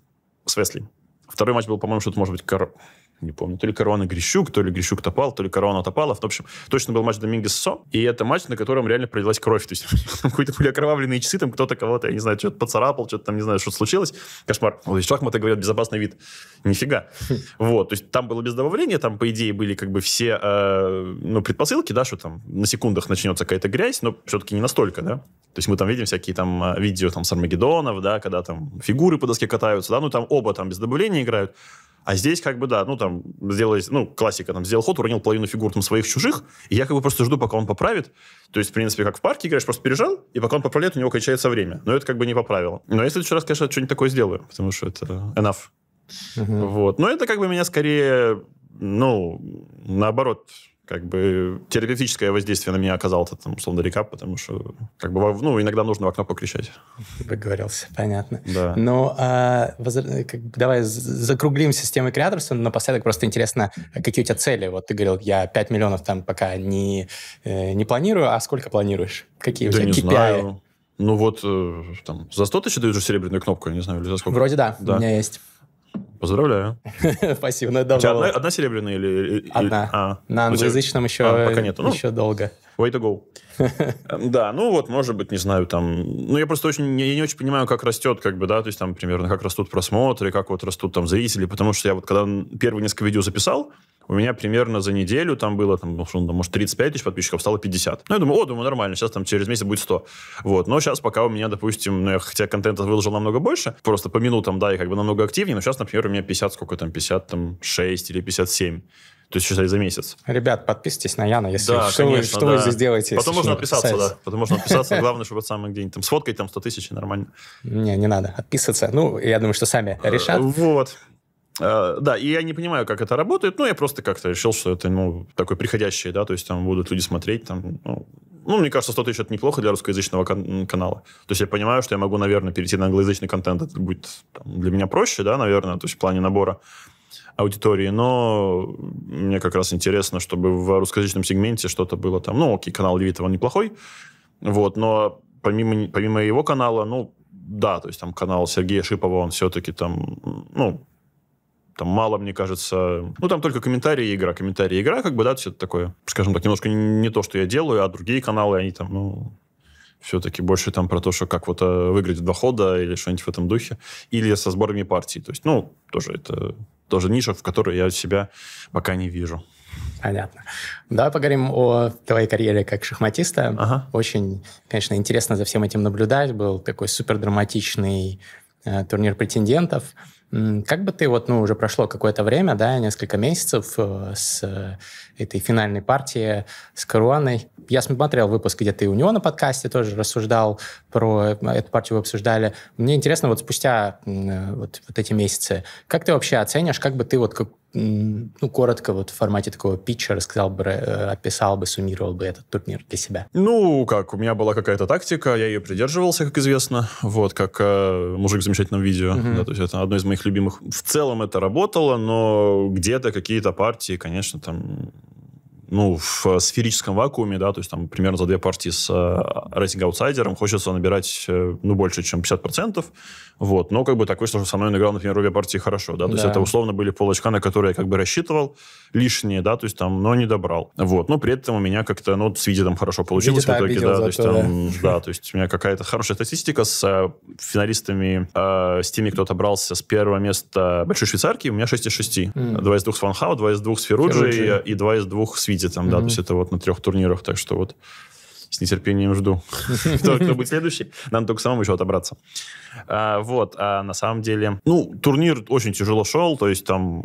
с Весли. Второй матч был, по-моему, что-то, может быть, кор не помню, то ли Корона Грищук, то ли Грищук Топал, то ли Корона Топалов. В общем, точно был матч Домингес Со, и это матч, на котором реально пролилась кровь. То есть там какие-то были окровавленные часы, там кто-то кого-то, я не знаю, что-то поцарапал, что-то там, не знаю, что случилось. Кошмар. Вячеслав Шахматы говорят, безопасный вид. Нифига. Вот, то есть там было без добавления, там, по идее, были как бы все, э, ну, предпосылки, да, что там на секундах начнется какая-то грязь, но все-таки не настолько, да. То есть мы там видим всякие там э, видео там с Армагеддонов, да, когда там фигуры по доске катаются, да, ну там оба там без добавления играют. А здесь как бы, да, ну, там, сделали, ну, классика, там, сделал ход, уронил половину фигур там своих чужих, и я как бы просто жду, пока он поправит. То есть, в принципе, как в парке играешь, просто пережал, и пока он поправляет, у него кончается время. Но это как бы не по правилам. Но если еще раз, конечно, что-нибудь такое сделаю, потому что это enough. Uh-huh. Вот. Но это как бы меня скорее, ну, наоборот, как бы терапевтическое воздействие на меня оказал этот, там, условно, рекап, потому что, как бы, ну, иногда нужно в окно покричать. Договорился, понятно. Да. Ну, а, воз... как, давай закруглим системы креаторства, напоследок просто интересно, а какие у тебя цели? Вот ты говорил, я 5 миллионов там пока не, э, не планирую, а сколько планируешь? Какие да у тебя не KPI? знаю. Ну вот, э, там, за 100 тысяч дают же серебряную кнопку, я не знаю, или за сколько? Вроде да, да. у меня есть. Поздравляю. Спасибо, но ну это давно. Одна, одна серебряная или... одна. а, На англоязычном еще, а, пока нету. Ну, еще долго. Way to go. Эм, да, ну вот, может быть, не знаю, там... Ну, я просто очень... Я не очень понимаю, как растет, как бы, да, то есть там примерно как растут просмотры, как вот растут там зрители, потому что я вот когда первые несколько видео записал, у меня примерно за неделю там было, там, ну, что, ну, может, 35 тысяч подписчиков, стало 50. Ну, я думаю, о, думаю, нормально, сейчас там через месяц будет 100. Вот, но сейчас пока у меня, допустим, ну, я, хотя контента выложил намного больше, просто по минутам, да, и как бы намного активнее, но сейчас, например, у меня 50, сколько там, 56 или 57. То есть, считай, за месяц. Ребят, подписывайтесь на Яна, если да, что, конечно, вы, что да. вы здесь делаете. Потом можно отписаться, да. Потом можно отписаться. Главное, чтобы самое где-нибудь там сфоткать там 100 тысяч, нормально. Не, не надо. Отписываться. Ну, я думаю, что сами э, решат. Вот. Э, да, и я не понимаю, как это работает, но я просто как-то решил, что это, ну, такой приходящее, да, то есть там будут люди смотреть, там, ну, ну, мне кажется, 100 тысяч это неплохо для русскоязычного кан- канала. То есть я понимаю, что я могу, наверное, перейти на англоязычный контент, это будет там, для меня проще, да, наверное, то есть в плане набора аудитории, но мне как раз интересно, чтобы в русскоязычном сегменте что-то было там, ну, окей, канал Левитова неплохой, вот, но помимо, помимо его канала, ну, да, то есть там канал Сергея Шипова, он все-таки там, ну, там мало, мне кажется. Ну, там только комментарии и игра, комментарии и игра, как бы, да, все это такое, скажем так, немножко не то, что я делаю, а другие каналы, они там, ну, все-таки больше там про то, что как вот э, выиграть два хода или что-нибудь в этом духе, или со сборами партий. То есть, ну, тоже это тоже ниша, в которой я себя пока не вижу. Понятно. Давай поговорим о твоей карьере как шахматиста. Ага. Очень, конечно, интересно за всем этим наблюдать. Был такой супер драматичный э, турнир претендентов. Как бы ты, вот, ну, уже прошло какое-то время, да, несколько месяцев э, с э, этой финальной партии с Каруаной. Я смотрел выпуск, где ты у него на подкасте тоже рассуждал про э, эту партию, вы обсуждали. Мне интересно, вот спустя вот, вот эти месяцы, как ты вообще оценишь, как бы ты вот как, ну, коротко, вот в формате такого питча рассказал бы, э, описал бы, суммировал бы этот турнир для себя? Ну, как, у меня была какая-то тактика, я ее придерживался, как известно, вот, как э, мужик в замечательном видео, угу. да, то есть это одно из моих любимых. В целом это работало, но где-то какие-то партии, конечно, там ну, в э, сферическом вакууме, да, то есть там примерно за две партии с э, рейтинг-аутсайдером хочется набирать, э, ну, больше, чем 50%, вот, но как бы так вышло, что со мной наиграл, например, обе партии хорошо, да, то да. есть это условно были полочка, на которые я как бы рассчитывал лишние, да, то есть там, но не добрал, вот, но при этом у меня как-то, ну, с виде там хорошо получилось Видит, в итоге, да, то есть там, да. да, то есть у меня какая-то хорошая статистика с финалистами, э, с теми, кто отобрался с первого места Большой Швейцарки, у меня 6 из 6, mm. 2 из 2 с Фанхау, 2 из 2 с Феруджи и 2 из 2 с Види виде там, да, то есть это вот на трех турнирах, так что вот с нетерпением жду, кто, кто будет следующий. Нам только самому еще отобраться. А, вот, а на самом деле, ну, турнир очень тяжело шел, то есть там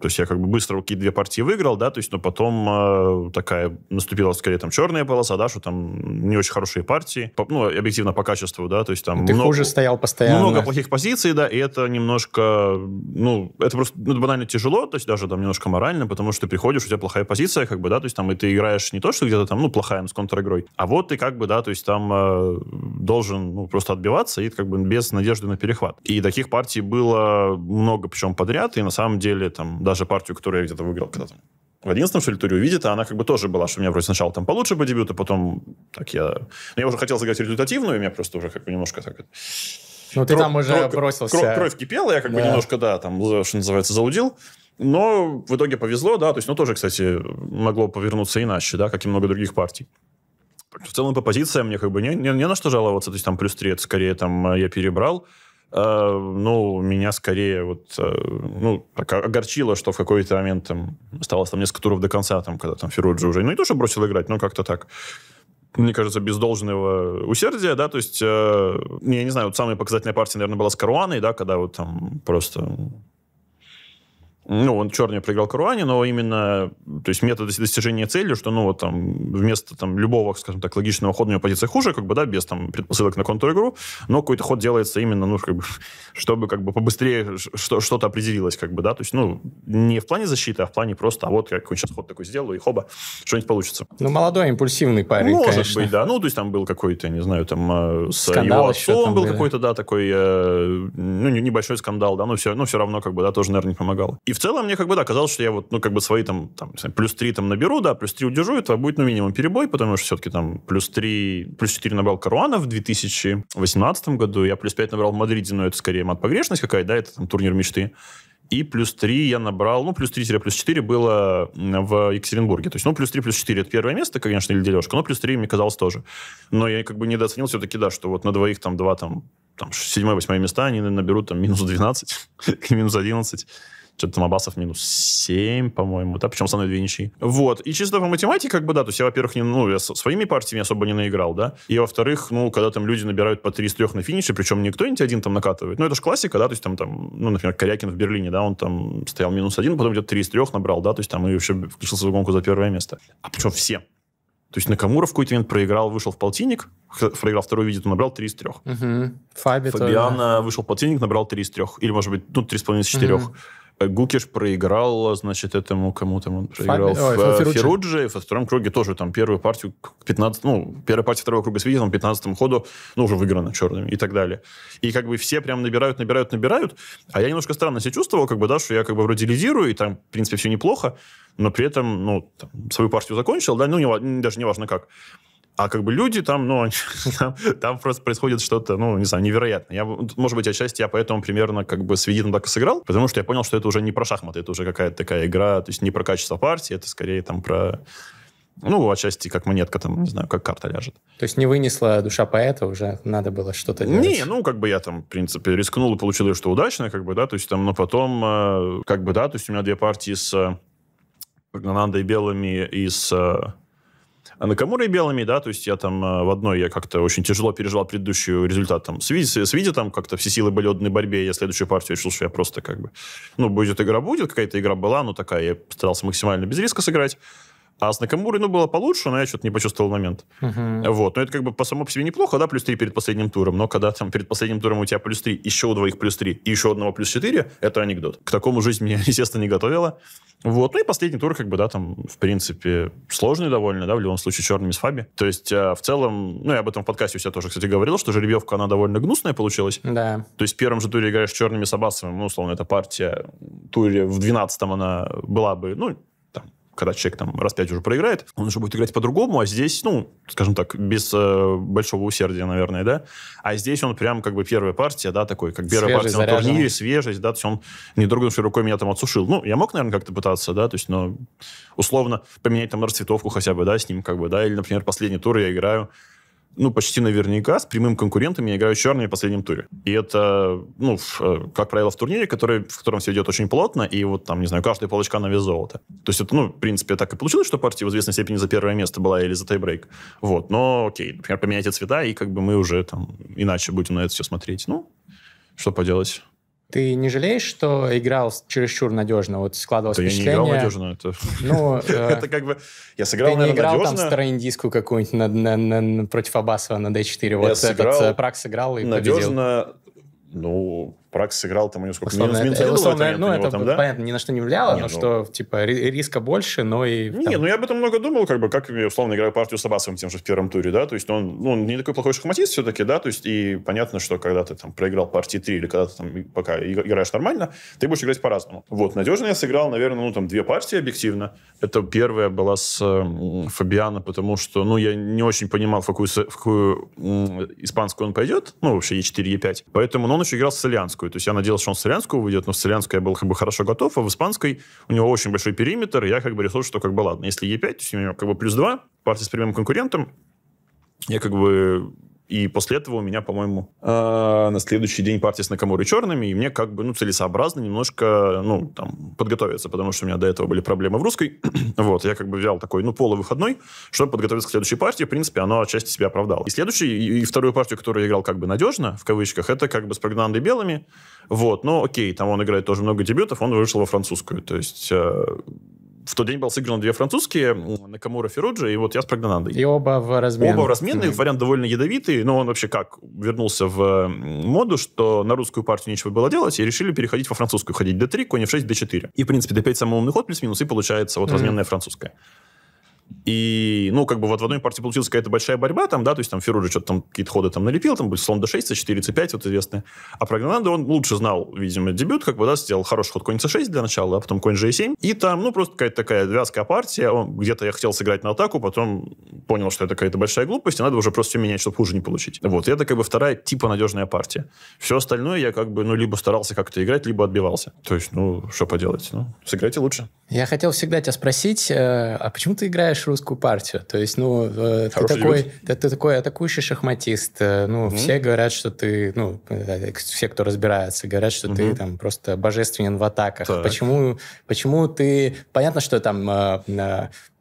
то есть я как бы быстро какие-то две партии выиграл, да, то есть, но потом э, такая наступила скорее там черная полоса, да, что там не очень хорошие партии, по, ну, объективно по качеству, да, то есть там... Ты много, хуже стоял постоянно. Много плохих позиций, да, и это немножко, ну, это просто ну, банально тяжело, то есть даже там немножко морально, потому что ты приходишь, у тебя плохая позиция, как бы, да, то есть там, и ты играешь не то, что где-то там, ну, плохая, но с контр-игрой, а вот ты как бы, да, то есть там э, должен, ну, просто отбиваться и как бы без надежды на перехват. И таких партий было много, причем подряд, и на самом деле там даже партию, которую я где-то выиграл когда-то. В 11 что ли, туре увидит, а она как бы тоже была, что у меня вроде сначала там получше по дебюту, потом так я... я уже хотел сыграть результативную, и меня просто уже как бы немножко так... Ну, ты кровь, там уже кровь, бросился. Кровь, кровь кипела, я как да. бы немножко, да, там, что называется, заудил. Но в итоге повезло, да, то есть, ну, тоже, кстати, могло повернуться иначе, да, как и много других партий. В целом по позициям мне как бы не, не, не на что жаловаться, то есть там плюс 3, это скорее там я перебрал. Э, ну, меня скорее вот, э, ну, так огорчило, что в какой-то момент там осталось там несколько туров до конца, там, когда там Феруджи уже, ну, не то, что бросил играть, но как-то так мне кажется, без должного усердия, да, то есть, э, я не знаю, вот самая показательная партия, наверное, была с Каруаной, да, когда вот там просто ну, он черный проиграл Каруане, но именно, то есть методы достижения цели, что, ну, вот там, вместо там любого, скажем так, логичного хода у него позиция хуже, как бы, да, без там предпосылок на контр-игру, но какой-то ход делается именно, ну, как бы, чтобы как бы побыстрее что-то определилось, как бы, да, то есть, ну, не в плане защиты, а в плане просто, а вот как он сейчас ход такой сделаю, и хоба, что-нибудь получится. Ну, молодой, импульсивный парень, Может конечно. быть, да, ну, то есть там был какой-то, не знаю, там, э, с скандал его отцом был какой-то, да, такой, э, ну, небольшой скандал, да, но все, но все равно, как бы, да, тоже, наверное, не помогало. И в целом мне как бы, да, казалось, что я вот, ну, как бы свои там, там плюс 3 там наберу, да, плюс 3 удержу, это будет, ну, минимум перебой, потому что все-таки там плюс 3, плюс 4 набрал Каруана в 2018 году, я плюс 5 набрал в Мадриде, но это скорее мат-погрешность какая да, это там турнир мечты. И плюс 3 я набрал, ну, плюс 3 плюс 4 было в Екатеринбурге. То есть, ну, плюс 3 плюс 4 это первое место, конечно, или дележка, но плюс 3 мне казалось тоже. Но я как бы недооценил все-таки, да, что вот на двоих там два там там, седьмое-восьмое места, они наберут там минус 12, минус 11 что-то там Абасов минус 7, по-моему, да, причем со мной две ничьи. Вот, и чисто по математике, как бы, да, то есть я, во-первых, не, ну, я своими партиями особо не наиграл, да, и, во-вторых, ну, когда там люди набирают по 3 из 3 на финише, причем не кто-нибудь один там накатывает, ну, это же классика, да, то есть там, там, ну, например, Корякин в Берлине, да, он там стоял минус 1, потом где-то 3 из 3 набрал, да, то есть там и вообще включился в гонку за первое место. А причем все. То есть Накамуров в какой-то момент проиграл, вышел в полтинник, проиграл второй видит, он набрал 3 из 3. Угу. Фаби Фабиана тоже. вышел в полтинник, набрал 3 из 3. Или, может быть, ну, 3,5 из 4. Угу. Гукиш проиграл, значит, этому кому-то он проиграл. Фами... Ой, Феруджи. Феруджи. Во втором круге тоже там первую партию, 15, ну, первая партия второго круга с Визитом, 15 ходу, ну, уже выиграно черными и так далее. И как бы все прям набирают, набирают, набирают. А я немножко странно себя чувствовал, как бы, да, что я как бы вроде лидирую, и там, в принципе, все неплохо, но при этом, ну, там, свою партию закончил, да, ну, не, даже неважно как. А как бы люди там, ну, там, там просто происходит что-то, ну, не знаю, невероятное. Я, может быть, отчасти я поэтому примерно как бы с Ведитом так и сыграл, потому что я понял, что это уже не про шахматы, это уже какая-то такая игра, то есть не про качество партии, это скорее там про ну, отчасти как монетка там, не знаю, как карта ляжет. То есть не вынесла душа поэта, уже надо было что-то делать? Не, ну, как бы я там, в принципе, рискнул и получилось, что удачно, как бы, да, то есть там, но потом, э, как бы, да, то есть у меня две партии с Гранатой белыми и с э, а Накамура и Белыми, да, то есть я там э, в одной, я как-то очень тяжело переживал предыдущий результат там с Види, с Види там как-то все силы были отданы борьбе, я следующую партию решил, что я просто как бы, ну, будет игра будет, какая-то игра была, но такая, я старался максимально без риска сыграть. А с Накамурой, ну, было получше, но я что-то не почувствовал момент. Uh-huh. Вот. Но это как бы по самому по себе неплохо, да, плюс 3 перед последним туром. Но когда там перед последним туром у тебя плюс 3, еще у двоих плюс 3 и еще одного плюс 4, это анекдот. К такому жизнь меня, естественно, не готовила. Вот. Ну и последний тур, как бы, да, там, в принципе, сложный довольно, да, в любом случае, черными с Фаби. То есть, а, в целом, ну, я об этом в подкасте у себя тоже, кстати, говорил, что жеребьевка, она довольно гнусная получилась. Да. То есть, в первом же туре играешь черными с Абасовым, ну, условно, эта партия туре в 12-м она была бы, ну, когда человек там раз пять уже проиграет, он уже будет играть по-другому, а здесь, ну, скажем так, без э, большого усердия, наверное, да. А здесь он прям как бы первая партия, да, такой, как первая Свежий, партия заряженный. на турнире, свежесть, да, то есть он не дрогнувшей рукой меня там отсушил. Ну, я мог, наверное, как-то пытаться, да, то есть, но условно поменять там расцветовку хотя бы, да, с ним, как бы, да, или, например, последний тур я играю, ну, почти наверняка с прямым конкурентом я играю черными в последнем туре. И это, ну, в, э, как правило, в турнире, который, в котором все идет очень плотно, и вот там, не знаю, каждая полочка на вес золота. То есть это, ну, в принципе, так и получилось, что партия в известной степени за первое место была или за тайбрейк. Вот, но окей, например, поменяйте цвета, и как бы мы уже там иначе будем на это все смотреть. Ну, что поделать. Ты не жалеешь, что играл чересчур надежно? Вот складывалось Ты впечатление... Ты не играл надежно. Это... Ну, э, это как бы... Я сыграл, Ты не играл там староиндийскую какую-нибудь на, на, на, против Абасова на D4. Вот этот э, Прак сыграл и надежно, победил. Надежно, ну, Пракс сыграл там у него сколько? Условно, минус, минус это, условно, ну, это, там, да? понятно, ни на что не влияло, не, но ну... что, типа, риска больше, но и... Там... Не, ну я об этом много думал, как бы, как я, условно, играю партию с Абасовым тем же в первом туре, да, то есть он, ну, он не такой плохой шахматист все-таки, да, то есть и понятно, что когда ты там проиграл партии 3 или когда ты там пока играешь нормально, ты будешь играть по-разному. Вот, надежно я сыграл, наверное, ну, там, две партии объективно. Это первая была с э, Фабиана, потому что, ну, я не очень понимал, в какую, в какую испанскую он пойдет, ну, вообще Е4, Е5, поэтому, ну, он еще играл с итальянскую, Славянскую. То есть я надеялся, что он в Славянскую выйдет, но в Славянскую я был как бы хорошо готов, а в Испанской у него очень большой периметр, и я как бы решил, что как бы ладно, если Е5, то есть у него как бы плюс 2, партия с прямым конкурентом, я как бы и после этого у меня, по-моему, э, на следующий день партия с Накамурой черными, и мне как бы, ну, целесообразно немножко, ну, там, подготовиться, потому что у меня до этого были проблемы в русской. вот, я как бы взял такой, ну, полувыходной, чтобы подготовиться к следующей партии. В принципе, оно отчасти себя оправдало. И следующую, и, и вторую партию, которую я играл как бы надежно, в кавычках, это как бы с Прогнандой Белыми. Вот, но окей, там он играет тоже много дебютов, он вышел во французскую. То есть... Э, в тот день был сыгран две французские, Накамура Феруджи, и вот я с Прогнанадой. И оба в размен. Оба в разменные, mm-hmm. вариант довольно ядовитый, но он вообще как вернулся в моду, что на русскую партию нечего было делать, и решили переходить во французскую, ходить d3, конь f6, d4. И, в принципе, d5 самый умный ход плюс-минус, и получается вот mm-hmm. разменная французская. И, ну, как бы вот в одной партии получилась какая-то большая борьба там, да, то есть там Феруджи что-то там какие-то ходы там налепил, там был слон d6, c4, c5, вот известные. А про Гранаду он лучше знал, видимо, дебют, как бы, да, сделал хороший ход конь c6 для начала, а потом конь g7. И там, ну, просто какая-то такая вязкая партия, он где-то я хотел сыграть на атаку, потом понял, что это какая-то большая глупость, и надо уже просто все менять, чтобы хуже не получить. Вот, и это как бы вторая типа надежная партия. Все остальное я как бы, ну, либо старался как-то играть, либо отбивался. То есть, ну, что поделать, ну, сыграйте лучше. Я хотел всегда тебя спросить, э, а почему ты играешь знаешь русскую партию. То есть, ну, э, ты такой, ты, ты такой атакующий шахматист. Э, ну, угу. все говорят, что ты, ну, э, все, кто разбирается, говорят, что угу. ты там просто божественен в атаках. Так. Почему, почему ты... Понятно, что там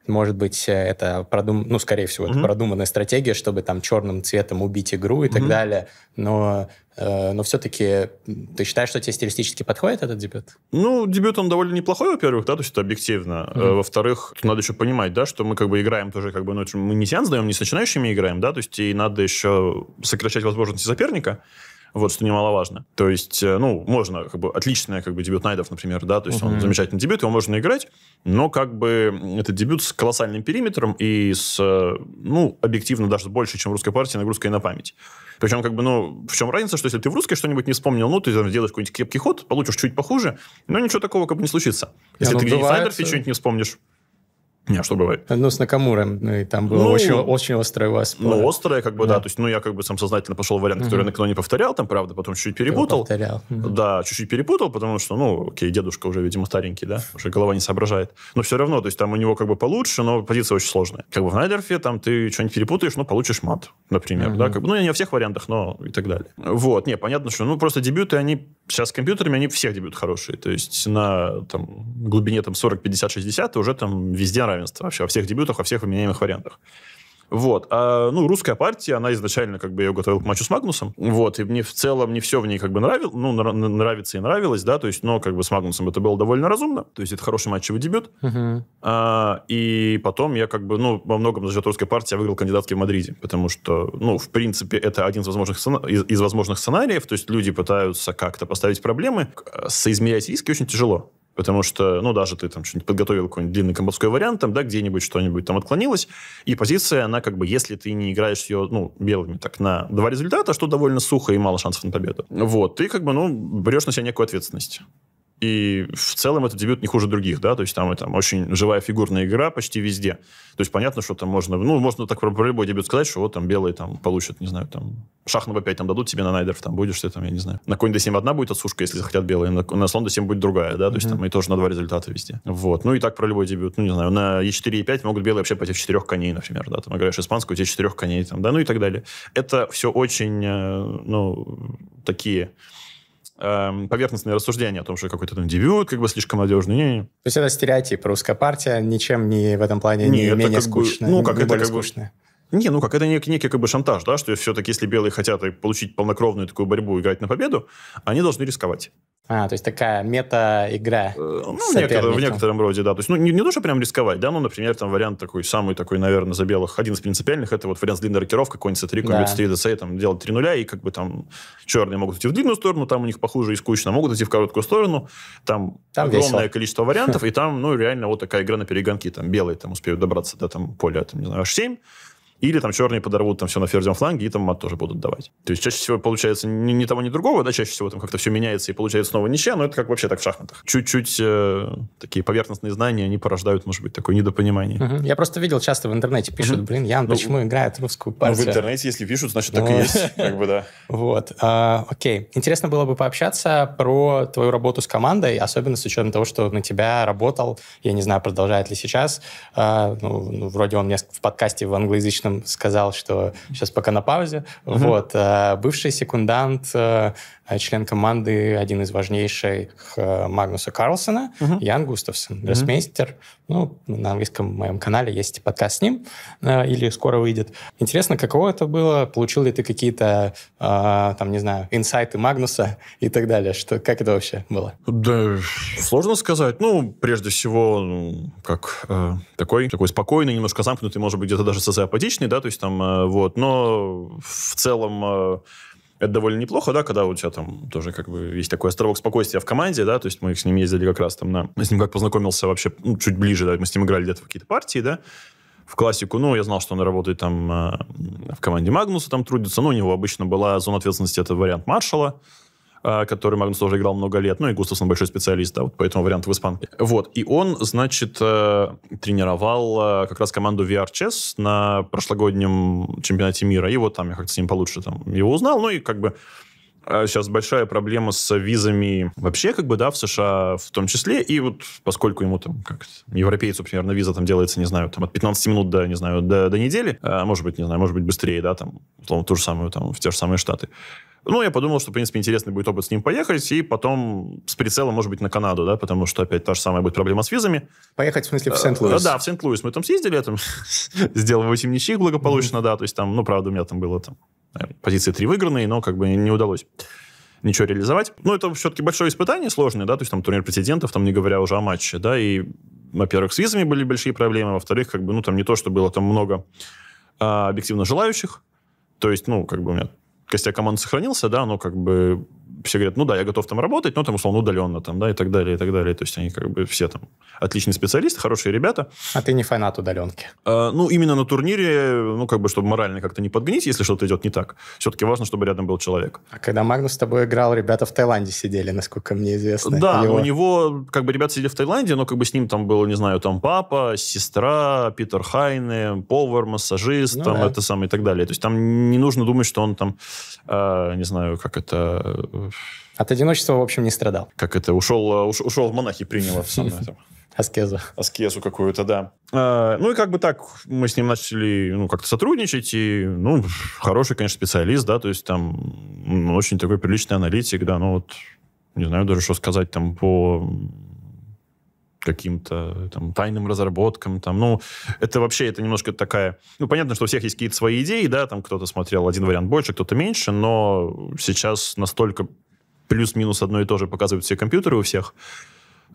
может быть, э, это продум... ну, скорее всего, mm-hmm. это продуманная стратегия, чтобы там черным цветом убить игру и mm-hmm. так далее. Но, э, но все-таки ты считаешь, что тебе стилистически подходит этот дебют? Ну, дебют он довольно неплохой, во-первых, да, то есть это объективно. Mm-hmm. Во-вторых, надо еще понимать, да, что мы как бы играем тоже, как бы, ну, мы не сеанс даем, не с начинающими играем, да, то есть и надо еще сокращать возможности соперника вот, что немаловажно. То есть, э, ну, можно, как бы, отличная, как бы, дебют Найдов, например, да, то есть угу. он замечательный дебют, его можно играть, но, как бы, это дебют с колоссальным периметром и с, э, ну, объективно даже больше, чем в русской партии, нагрузкой на память. Причем, как бы, ну, в чем разница, что если ты в русской что-нибудь не вспомнил, ну, ты там сделаешь какой-нибудь крепкий ход, получишь чуть похуже, но ничего такого, как бы, не случится. Если ну, ты где-нибудь в Найдерфе что-нибудь не вспомнишь, не, что бывает? Ну, с Накамуром. Ну, и там было ну, очень, очень острое у вас Ну, острое, как бы, да. да. То есть, ну, я как бы сам сознательно пошел в вариант, который угу. я на кино не повторял, там, правда, потом чуть-чуть перепутал. повторял. Да, чуть-чуть перепутал, потому что, ну, окей, дедушка уже, видимо, старенький, да, уже голова не соображает. Но все равно, то есть, там у него как бы получше, но позиция очень сложная. Как бы в Найдерфе там ты что-нибудь перепутаешь, ну, получишь мат, например, угу. да, как бы, ну, не во всех вариантах, но и так далее. Вот, не, понятно, что, ну, просто дебюты, они сейчас с компьютерами, они всех дебют хорошие. То есть, на там, глубине там 40, 50, 60 уже там везде нравится равенство вообще во всех дебютах, во всех выменяемых вариантах. Вот. А, ну, русская партия, она изначально как бы ее готовил к матчу с Магнусом. Вот. И мне в целом не все в ней как бы нравилось, ну, нравится и нравилось, да, то есть, но как бы с Магнусом это было довольно разумно. То есть это хороший матчевый дебют. Uh-huh. А, и потом я как бы, ну, во многом за счет русской партии я выиграл кандидатки в Мадриде, потому что, ну, в принципе, это один из возможных, сцена- из, из возможных сценариев, то есть люди пытаются как-то поставить проблемы, э, соизмерять риски очень тяжело. Потому что, ну, даже ты там что-нибудь подготовил какой-нибудь длинный комбовской вариант, там, да, где-нибудь что-нибудь там отклонилось, и позиция, она как бы, если ты не играешь ее, ну, белыми, так, на два результата, что довольно сухо и мало шансов на победу, вот, ты как бы, ну, берешь на себя некую ответственность. И в целом этот дебют не хуже других, да, то есть там, там очень живая фигурная игра почти везде. То есть понятно, что там можно, ну, можно так про, любой дебют сказать, что вот там белые там получат, не знаю, там Шахнова 5 там дадут тебе на Найдерф, там будешь ты там, я не знаю. На конь до 7 одна будет отсушка, если захотят белые, на, на слон до 7 будет другая, да, то есть mm-hmm. там и тоже на два результата везде. Вот, ну и так про любой дебют, ну, не знаю, на Е4 и 5 могут белые вообще в четырех коней, например, да, там играешь испанскую, у тебя четырех коней, там, да, ну и так далее. Это все очень, э, ну, такие эм, поверхностное рассуждение о том, что какой-то там дебют, как бы слишком надежный. Не, не. То есть это стереотип. Русская партия ничем не в этом плане не, не менее скучная. Бы, ну, как не это как скучная. бы... Не, ну как, это нек, некий как бы шантаж, да, что все-таки если белые хотят получить полнокровную такую борьбу и играть на победу, они должны рисковать. А, то есть такая мета-игра. Э, ну, в, в некотором роде, да. То есть, ну, не, не то, что прям рисковать, да, ну, например, там вариант такой, самый такой, наверное, за белых, один из принципиальных, это вот вариант с длинной рокировкой, какой-нибудь C3, какой-нибудь 3 DC, там, делать 3 нуля, и как бы там черные могут идти в длинную сторону, там у них похуже и скучно, могут идти в короткую сторону, там, там огромное весело. количество вариантов, и там, ну, реально вот такая игра на перегонки, там, белые там успеют добраться до там поля, там, не знаю, H7, или там черные подорвут там все на ферзевом фланге, и там мат тоже будут давать. То есть чаще всего получается ни, ни того, ни другого, да, чаще всего там как-то все меняется и получается снова ничья, но это как вообще так в шахматах. Чуть-чуть э, такие поверхностные знания, они порождают, может быть, такое недопонимание. Угу. Я просто видел часто в интернете пишут, блин, Ян, ну, почему играют русскую партию? Ну, в интернете, если пишут, значит, так и есть, как бы, да. Вот, а, окей. Интересно было бы пообщаться про твою работу с командой, особенно с учетом того, что на тебя работал, я не знаю, продолжает ли сейчас, а, ну, ну, вроде он в подкасте в англоязычном личном сказал, что сейчас пока на паузе. Вот. Э, бывший секундант э, Э, член команды, один из важнейших э, Магнуса Карлсона, uh-huh. Ян Густавсон, uh-huh. Ну, на английском моем канале есть подкаст с ним, э, или скоро выйдет. Интересно, каково это было? Получил ли ты какие-то, там, не знаю, инсайты Магнуса и так далее? Что, как это вообще было? Да, сложно сказать. Ну, прежде всего, ну, как э, такой, такой спокойный, немножко замкнутый, может быть, где-то даже социопатичный, да, то есть там, э, вот. Но в целом... Э, это довольно неплохо, да, когда у тебя там тоже как бы есть такой островок спокойствия в команде, да, то есть мы с ним ездили как раз там на... Мы с ним как познакомился вообще ну, чуть ближе, да, мы с ним играли где-то в какие-то партии, да, в классику. Ну, я знал, что он работает там э, в команде Магнуса, там трудится. Ну, у него обычно была зона ответственности, это вариант маршала. А, который Магнус тоже играл много лет, ну и Густавсон большой специалист, да, вот поэтому вариант в испанке. Вот, и он, значит, э, тренировал э, как раз команду VR Chess на прошлогоднем чемпионате мира, и вот там я как-то с ним получше там его узнал, ну и как бы а, сейчас большая проблема с визами вообще, как бы, да, в США в том числе. И вот поскольку ему там, как европейцу примерно, виза там делается, не знаю, там от 15 минут до, не знаю, до, до недели, а, может быть, не знаю, может быть, быстрее, да, там, в ту же самую, там, в те же самые Штаты. Ну, я подумал, что, в принципе, интересный будет опыт с ним поехать, и потом с прицелом, может быть, на Канаду, да, потому что опять та же самая будет проблема с визами. Поехать, в смысле, в э, Сент-Луис? Да, да, в Сент-Луис. Мы там съездили, там сделал 8 ничьих благополучно, да, то есть там, ну, правда, у меня там было там э, позиции 3 выигранные, но как бы не удалось ничего реализовать. Ну, это все-таки большое испытание, сложное, да, то есть там турнир президентов, там не говоря уже о матче, да, и, во-первых, с визами были большие проблемы, во-вторых, как бы, ну, там не то, что было там много а, объективно желающих, то есть, ну, как бы у меня костяк команды сохранился, да, но как бы все говорят, ну да, я готов там работать, но там, условно, удаленно там, да, и так далее, и так далее. То есть они как бы все там отличные специалисты, хорошие ребята. А ты не фанат удаленки? А, ну, именно на турнире, ну, как бы, чтобы морально как-то не подгнить, если что-то идет не так. Все-таки важно, чтобы рядом был человек. А когда Магнус с тобой играл, ребята в Таиланде сидели, насколько мне известно. Да, его... у него, как бы, ребята сидели в Таиланде, но как бы с ним там был, не знаю, там папа, сестра, Питер Хайне, повар, массажист, ну, там, да. это самое и так далее. То есть там не нужно думать, что он там, э, не знаю, как это от одиночества, в общем, не страдал. Как это, ушел, э, уш, ушел в монахи принял в самое. Аскезу. Аскезу какую-то, да. А, ну и как бы так мы с ним начали ну, как-то сотрудничать, и, ну, хороший, конечно, специалист, да, то есть там очень такой приличный аналитик, да, ну вот, не знаю даже, что сказать там по каким-то там тайным разработкам, там, ну, это вообще, это немножко такая, ну, понятно, что у всех есть какие-то свои идеи, да, там кто-то смотрел один вариант больше, кто-то меньше, но сейчас настолько плюс-минус одно и то же показывают все компьютеры у всех,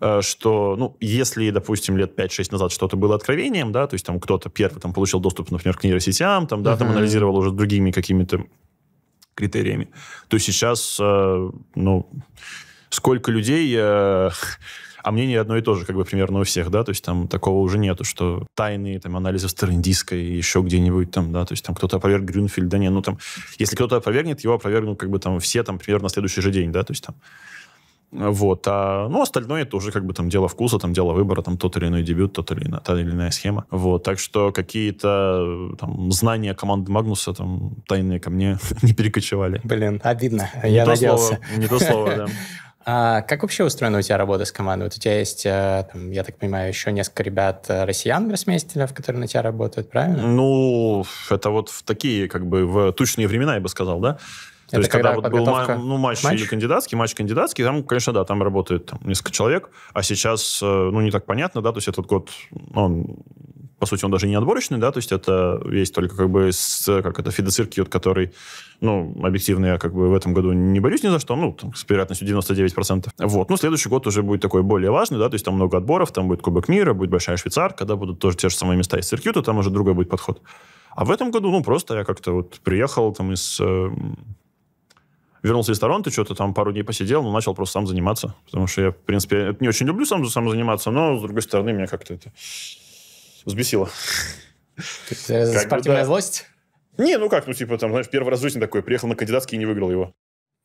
э, что, ну, если, допустим, лет 5-6 назад что-то было откровением, да, то есть там кто-то первый там получил доступ, например, к нейросетям, там, да, uh-huh. там анализировал уже другими какими-то критериями, то сейчас, э, ну, сколько людей э, а мнение одно и то же, как бы примерно у всех, да, то есть там такого уже нету, что тайные там анализы в стерндиска и еще где-нибудь там, да, то есть там кто-то опроверг Грюнфельд, да не, ну там, если кто-то опровергнет, его опровергнут как бы там все там примерно на следующий же день, да, то есть там. Вот, а, ну, остальное это уже как бы там дело вкуса, там дело выбора, там тот или иной дебют, тот или иной, та или иная схема. Вот, так что какие-то там знания команды Магнуса там тайные ко мне не перекочевали. Блин, обидно, не я то надеялся. Слово, не то слово, да. А как вообще устроена у тебя работа с командой? Вот у тебя есть, э, там, я так понимаю, еще несколько ребят э, россиян гроссмейстеров, которые на тебя работают, правильно? Ну, это вот в такие, как бы, в тучные времена, я бы сказал, да? То это есть, когда, когда вот был ну, матч, матч или кандидатский, матч кандидатский, там, конечно, да, там работает там, несколько человек, а сейчас, э, ну, не так понятно, да, то есть этот год, ну, он по сути, он даже не отборочный, да, то есть это есть только как бы с, как это, фидоциркиот, который, ну, объективно я как бы в этом году не боюсь ни за что, ну, там, с вероятностью 99%. Вот, ну, следующий год уже будет такой более важный, да, то есть там много отборов, там будет Кубок мира, будет Большая Швейцарка, да, будут тоже те же самые места из циркюта, там уже другой будет подход. А в этом году, ну, просто я как-то вот приехал там из... Э, вернулся из Торонто, что-то там пару дней посидел, но начал просто сам заниматься. Потому что я, в принципе, не очень люблю сам, сам заниматься, но, с другой стороны, меня как-то это взбесило. Спортивная злость? Не, ну как, ну типа там, знаешь, первый раз в жизни такой, приехал на кандидатский и не выиграл его.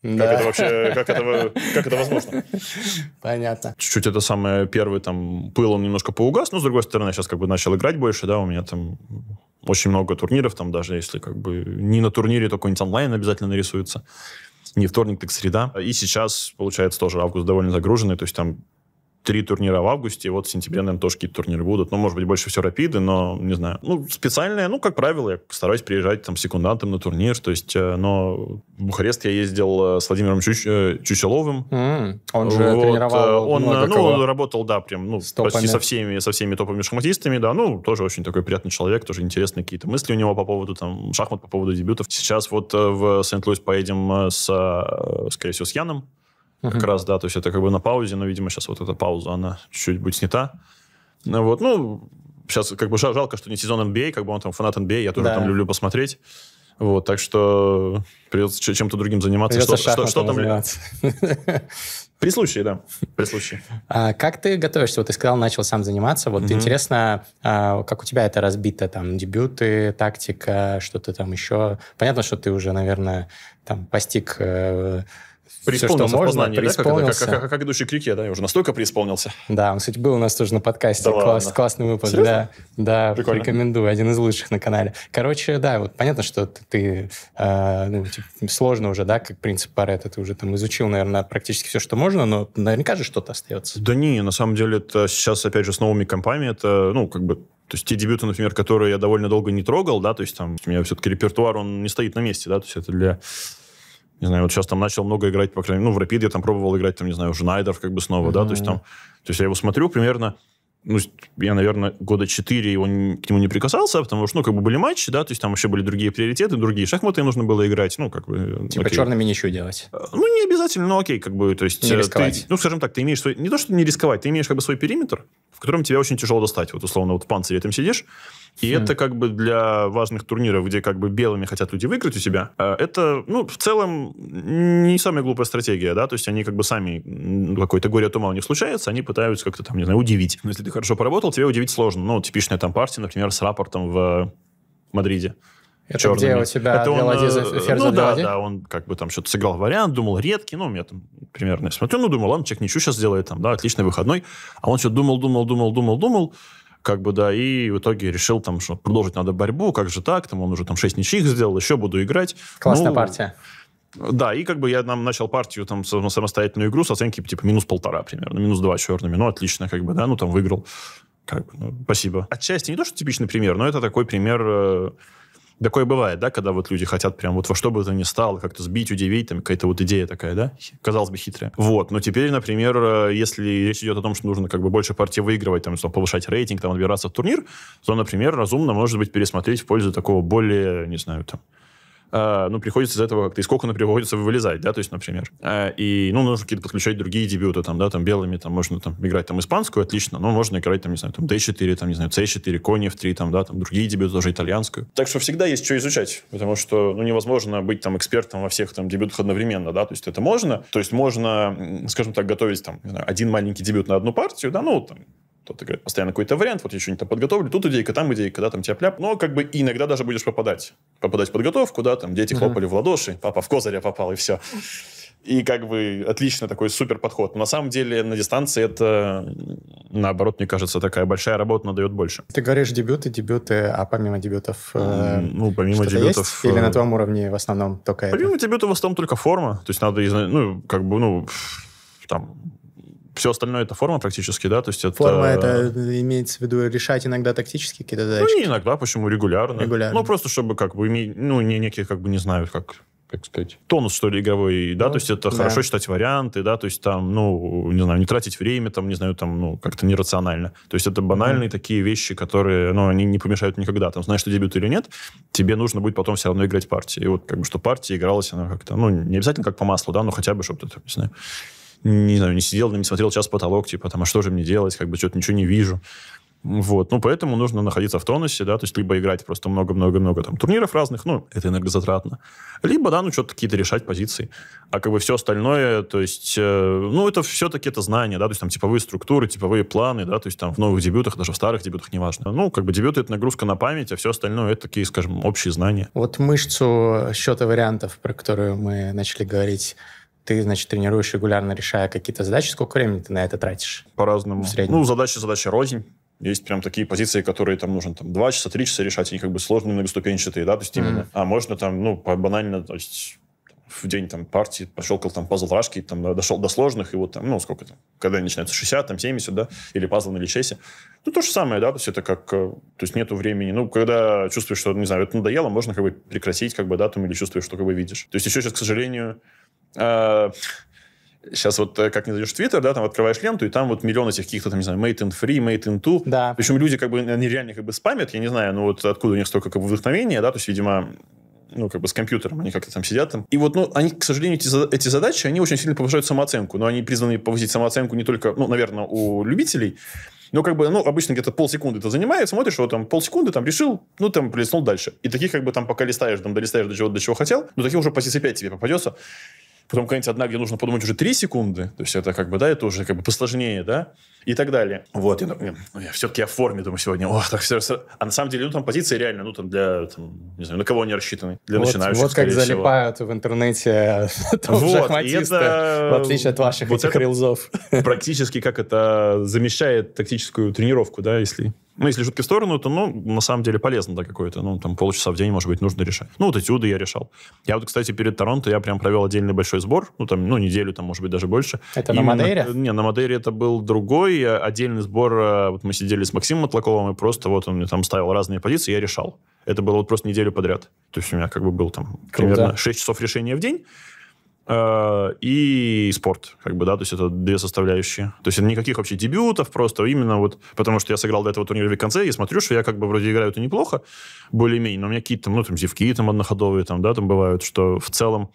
Да. Как это вообще, как это, как это возможно? Понятно. Чуть-чуть это самое первый там пыл, он немножко поугас, но с другой стороны, сейчас как бы начал играть больше, да, у меня там очень много турниров там даже, если как бы не на турнире, то какой-нибудь онлайн обязательно нарисуется. Не вторник, так среда. И сейчас, получается, тоже август довольно загруженный, то есть там три турнира в августе, и вот в сентябре, наверное, тоже какие-то турниры будут. Ну, может быть, больше все рапиды, но не знаю. Ну, специальные, ну, как правило, я стараюсь приезжать там секундантом на турнир, то есть, э, но в Бухарест я ездил э, с Владимиром Чуч... Э, Чучеловым. Mm, он же вот. тренировал Он, много ну, кого. работал, да, прям, ну, почти со всеми, со всеми топовыми шахматистами, да, ну, тоже очень такой приятный человек, тоже интересные какие-то мысли у него по поводу там шахмат, по поводу дебютов. Сейчас вот в Сент-Луис поедем с, скорее всего, с Яном как uh-huh. раз, да, то есть это как бы на паузе, но, видимо, сейчас вот эта пауза, она чуть-чуть будет снята. Ну, вот, ну, сейчас как бы жалко, что не сезон NBA, а, как бы он там фанат NBA, а, я тоже да. там люблю посмотреть. Вот, так что придется чем-то другим заниматься. Придется что, что, что там При случае, да, при случае. А как ты готовишься? Вот ты сказал, начал сам заниматься. Вот угу. интересно, а, как у тебя это разбито? Там дебюты, тактика, что-то там еще. Понятно, что ты уже, наверное, там постиг э, Преисполнился все, можно, преисполнился. Да? Как, как, как, как идущий к реке, да, я уже настолько преисполнился. Да, он, кстати, был у нас тоже на подкасте. Да Класс, Классный выпуск, Серьезно? да. Да, Прикольно. рекомендую, один из лучших на канале. Короче, да, вот понятно, что ты, ты э, ну, типа, сложно уже, да, как принцип Паретта, ты уже там изучил, наверное, практически все, что можно, но наверняка же что-то остается. Да не, на самом деле это сейчас, опять же, с новыми компами, это, ну, как бы то есть те дебюты, например, которые я довольно долго не трогал, да, то есть там у меня все-таки репертуар, он не стоит на месте, да, то есть это для не знаю, вот сейчас там начал много играть, по крайней мере, ну, в Рапид я там пробовал играть, там, не знаю, Жнайдеров как бы снова, mm-hmm. да, то есть там, то есть я его смотрю примерно, ну, я, наверное, года 4 его, к нему не прикасался, потому что, ну, как бы были матчи, да, то есть там вообще были другие приоритеты, другие шахматы им нужно было играть, ну, как бы... Типа окей. черными ничего делать. Э, ну, не обязательно, ну, окей, как бы, то есть... Не э, рисковать. Ты, ну, скажем так, ты имеешь свой... Не то, что не рисковать, ты имеешь как бы свой периметр, в котором тебя очень тяжело достать. Вот, условно, вот в панцире там сидишь, и хм. это как бы для важных турниров, где как бы белыми хотят люди выиграть у себя, а, это, ну, в целом не самая глупая стратегия, да, то есть они как бы сами, какой-то горе от ума у них случается, они пытаются как-то там, не знаю, удивить. Но если ты хорошо поработал, тебе удивить сложно. Ну, типичная там партия, например, с рапортом в э, Мадриде. Это черными. где у тебя это он, эфир ну, да, да, он как бы там что-то сыграл вариант, думал редкий, ну, у меня там примерно, я смотрю, ну, думал, ладно, человек ничего сейчас сделает, там, да, отличный выходной, а он что думал, думал, думал, думал, думал, как бы, да, и в итоге решил там, что продолжить надо борьбу, как же так, там он уже там 6 ничьих сделал, еще буду играть. Классная ну, партия. Да, и как бы я нам начал партию там самостоятельную игру с оценки типа минус полтора примерно, минус два черными, ну отлично как бы, да, ну там выиграл. Как бы, ну, спасибо. Отчасти не то, что типичный пример, но это такой пример э, Такое бывает, да, когда вот люди хотят прям вот во что бы это ни стало как-то сбить, удивить, там какая-то вот идея такая, да, казалось бы, хитрая. Вот, но теперь, например, э, если речь идет о том, что нужно как бы больше партий выигрывать, там, что, повышать рейтинг, там, отбираться в турнир, то, например, разумно, может быть, пересмотреть в пользу такого более, не знаю, там, Э, ну, приходится из этого как-то из кокона приходится вылезать, да, то есть, например. Э, и, ну, нужно какие-то подключать другие дебюты, там, да, там, белыми, там, можно там играть там испанскую, отлично, но можно играть, там, не знаю, там, D4, там, не знаю, C4, конь F3, там, да, там, другие дебюты, тоже итальянскую. Так что всегда есть что изучать, потому что, ну, невозможно быть там экспертом во всех там дебютах одновременно, да, то есть это можно, то есть можно, скажем так, готовить там, знаю, один маленький дебют на одну партию, да, ну, там, Тут ты постоянно какой-то вариант, вот еще что то там подготовлю, тут идейка, там идейка, да, там тебя пляп. Но как бы иногда даже будешь попадать. Попадать в подготовку, да, там дети хлопали uh-huh. в ладоши, папа в козыря попал, и все. И как бы отличный такой супер подход. Но на самом деле на дистанции это, наоборот, мне кажется, такая большая работа, но дает больше. Ты говоришь дебюты, дебюты, а помимо дебютов э, Ну, помимо дебютов... Есть? Или э, на твоем уровне в основном только Помимо это? дебюта в основном только форма. То есть надо, ну, как бы, ну, там, все остальное это форма практически, да? То есть это... Форма это э, имеется в виду решать иногда тактически, какие-то задачи? Ну, не иногда, почему регулярно. Регулярно. Ну, просто чтобы как бы иметь, ну, не некие, как бы, не знаю, как как сказать, тонус, что ли, игровой, да, ну, то есть это да. хорошо читать варианты, да, то есть там, ну, не знаю, не тратить время, там, не знаю, там, ну, как-то нерационально. То есть это банальные mm-hmm. такие вещи, которые, ну, они не помешают никогда. Там, знаешь, что дебют или нет, тебе нужно будет потом все равно играть партии. И вот, как бы, что партия игралась, она как-то, ну, не обязательно как по маслу, да, но хотя бы, чтобы ты, не знаю, не знаю, не сидел, не смотрел час потолок, типа, там, а что же мне делать, как бы, что-то ничего не вижу. Вот, ну, поэтому нужно находиться в тонусе, да, то есть либо играть просто много-много-много там турниров разных, ну, это энергозатратно, либо, да, ну, что-то какие-то решать позиции, а как бы все остальное, то есть, э, ну, это все-таки это знание, да, то есть там типовые структуры, типовые планы, да, то есть там в новых дебютах, даже в старых дебютах, неважно. Ну, как бы дебюты — это нагрузка на память, а все остальное — это такие, скажем, общие знания. Вот мышцу счета вариантов, про которую мы начали говорить, ты, значит, тренируешь регулярно, решая какие-то задачи, сколько времени ты на это тратишь? По-разному. Ну, задача, задача рознь. Есть прям такие позиции, которые там нужно там, 2 часа, 3 часа решать, они как бы сложные, многоступенчатые, да, то есть именно. Mm-hmm. А можно там, ну, банально, то есть в день там партии пощелкал там пазл рашки, там дошел до сложных, и вот там, ну, сколько там, когда начинается 60, там 70, да, или пазл на личесе. Ну, то же самое, да, то есть это как, э, то есть нету времени. Ну, когда чувствуешь, что, не знаю, это надоело, можно как бы прекратить, как бы, да, там, или чувствуешь, что как бы видишь. То есть еще сейчас, к сожалению, сейчас э, вот э, как не зайдешь в Твиттер, да, там открываешь ленту, и там вот миллион этих каких-то, там, не знаю, made in free, made in two. Да. Причем люди как бы, они реально как бы спамят, я не знаю, ну вот откуда у них столько как бы вдохновения, да, то есть, видимо, ну, как бы с компьютером, они как-то там сидят там. И вот, ну, они, к сожалению, эти, эти задачи, они очень сильно повышают самооценку, но они призваны повысить самооценку не только, ну, наверное, у любителей, но как бы, ну, обычно где-то полсекунды это занимает, смотришь, вот там полсекунды там решил, ну, там, плеснул дальше. И таких как бы там пока листаешь, там, долистаешь до чего, до чего хотел, но таких уже по 5 тебе попадется. Потом какая-нибудь одна, где нужно подумать уже 3 секунды, то есть это как бы, да, это уже как бы посложнее, да и так далее. Вот, я, ну, я ну, все-таки я в форме, думаю, сегодня. О, так все, а на самом деле, ну, там позиции реально, ну, там для, там, не знаю, на кого они рассчитаны? Для вот, начинающих, Вот как залипают всего. в интернете вот, это... в отличие от ваших вот этих рилзов. Практически как это замещает тактическую тренировку, да, если ну, если шутки в сторону, то, ну, на самом деле полезно, да, какое-то. Ну, там, полчаса в день, может быть, нужно решать. Ну, вот этюды я решал. Я вот, кстати, перед Торонто я прям провел отдельный большой сбор. Ну, там, ну, неделю, там, может быть, даже больше. Это Именно... на Мадейре? Не, на Мадейре это был другой и отдельный сбор, э, вот мы сидели с Максимом Матлаковым, и просто вот он мне там ставил разные позиции, я решал. Это было вот просто неделю подряд. То есть у меня как бы был там Круто. примерно 6 часов решения в день, э, и спорт, как бы, да, то есть это две составляющие. То есть никаких вообще дебютов, просто именно вот, потому что я сыграл до этого турнира в конце, и смотрю, что я как бы вроде играю это неплохо, более-менее, но у меня какие-то, ну, там, зевки там одноходовые, там, да, там бывают, что в целом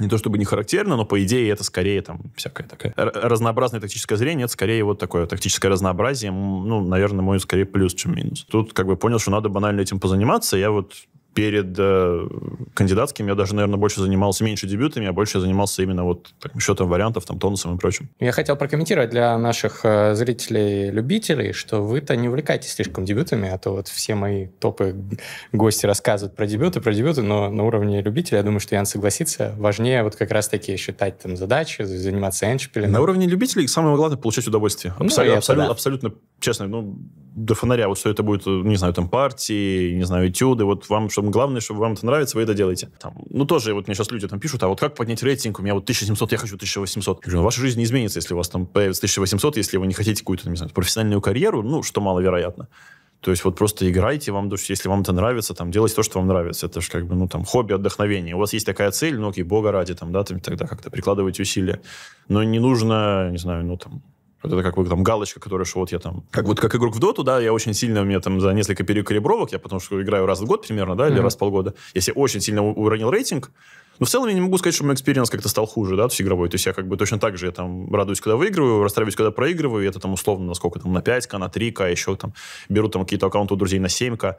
не то чтобы не характерно, но по идее это скорее там всякое такое разнообразное тактическое зрение, это скорее вот такое тактическое разнообразие, ну, наверное, мой скорее плюс, чем минус. Тут как бы понял, что надо банально этим позаниматься, я вот перед э, кандидатским я даже, наверное, больше занимался меньше дебютами, а больше занимался именно вот так, счетом вариантов, там, тонусом и прочим. Я хотел прокомментировать для наших э, зрителей-любителей, что вы-то не увлекаетесь слишком дебютами, а то вот все мои топы гости рассказывают про дебюты, про дебюты, но на уровне любителя, я думаю, что Ян согласится, важнее вот как раз-таки считать там задачи, заниматься эншпилем. На уровне любителей самое главное получать удовольствие. Абсолют, ну, абсолютно, да. абсолютно, честно, ну, до фонаря вот все это будет, э, не знаю, там партии, не знаю, этюды, вот вам что что главное, чтобы вам это нравится, вы это делаете. Там, ну, тоже вот мне сейчас люди там пишут, а вот как поднять рейтинг? У меня вот 1700, я хочу 1800. Я говорю, ну, ваша жизнь не изменится, если у вас там появится 1800, если вы не хотите какую-то, не знаю, профессиональную карьеру, ну, что маловероятно. То есть вот просто играйте, вам, если вам это нравится, там, делайте то, что вам нравится. Это же как бы, ну, там, хобби, отдохновение. У вас есть такая цель, ну, окей, бога ради, там, да, там, тогда как-то прикладывайте усилия. Но не нужно, не знаю, ну, там, вот это как бы там галочка, которая, что вот я там... Как вот как игрок в доту, да, я очень сильно, у меня там за несколько перекалибровок, я потому что играю раз в год примерно, да, или mm-hmm. раз в полгода, себе очень сильно уронил рейтинг, но в целом я не могу сказать, что мой экспириенс как-то стал хуже, да, то есть игровой. То есть я как бы точно так же, я там радуюсь, когда выигрываю, расстраиваюсь, когда проигрываю, и это там условно на сколько там, на 5к, на 3к, а еще там беру там какие-то аккаунты у друзей на 7к.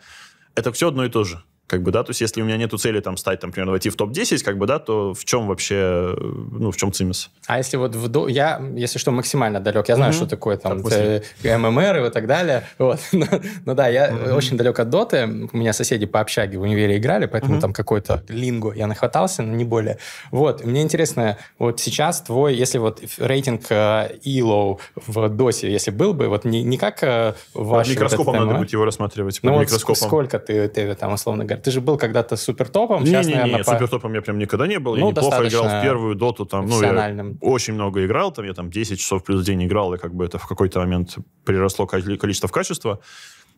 Это все одно и то же как бы, да, то есть если у меня нету цели там стать, там, например, войти в топ-10, как бы, да, то в чем вообще, ну, в чем цимис? А если вот в, я, если что, максимально далек, я знаю, mm-hmm. что такое там э, ММР и вот так далее, вот, ну, ну да, я mm-hmm. очень далек от доты, у меня соседи по общаге в универе играли, поэтому mm-hmm. там какой-то лингу я нахватался, но не более. Вот, мне интересно, вот сейчас твой, если вот рейтинг э, ELO в досе, если был бы, вот не, не как э, ваш... Под микроскопом вот этот, там, надо будет его рассматривать, ну, под ну, микроскопом. Вот сколько ты, ты там, условно говоря, ты же был когда-то супертопом. Не, сейчас, не, не, наверное, не, по... топом я прям никогда не был. Ну, я неплохо играл в первую доту. Там, ну, я очень много играл. Там, я там 10 часов плюс день играл, и как бы это в какой-то момент приросло количество в качество.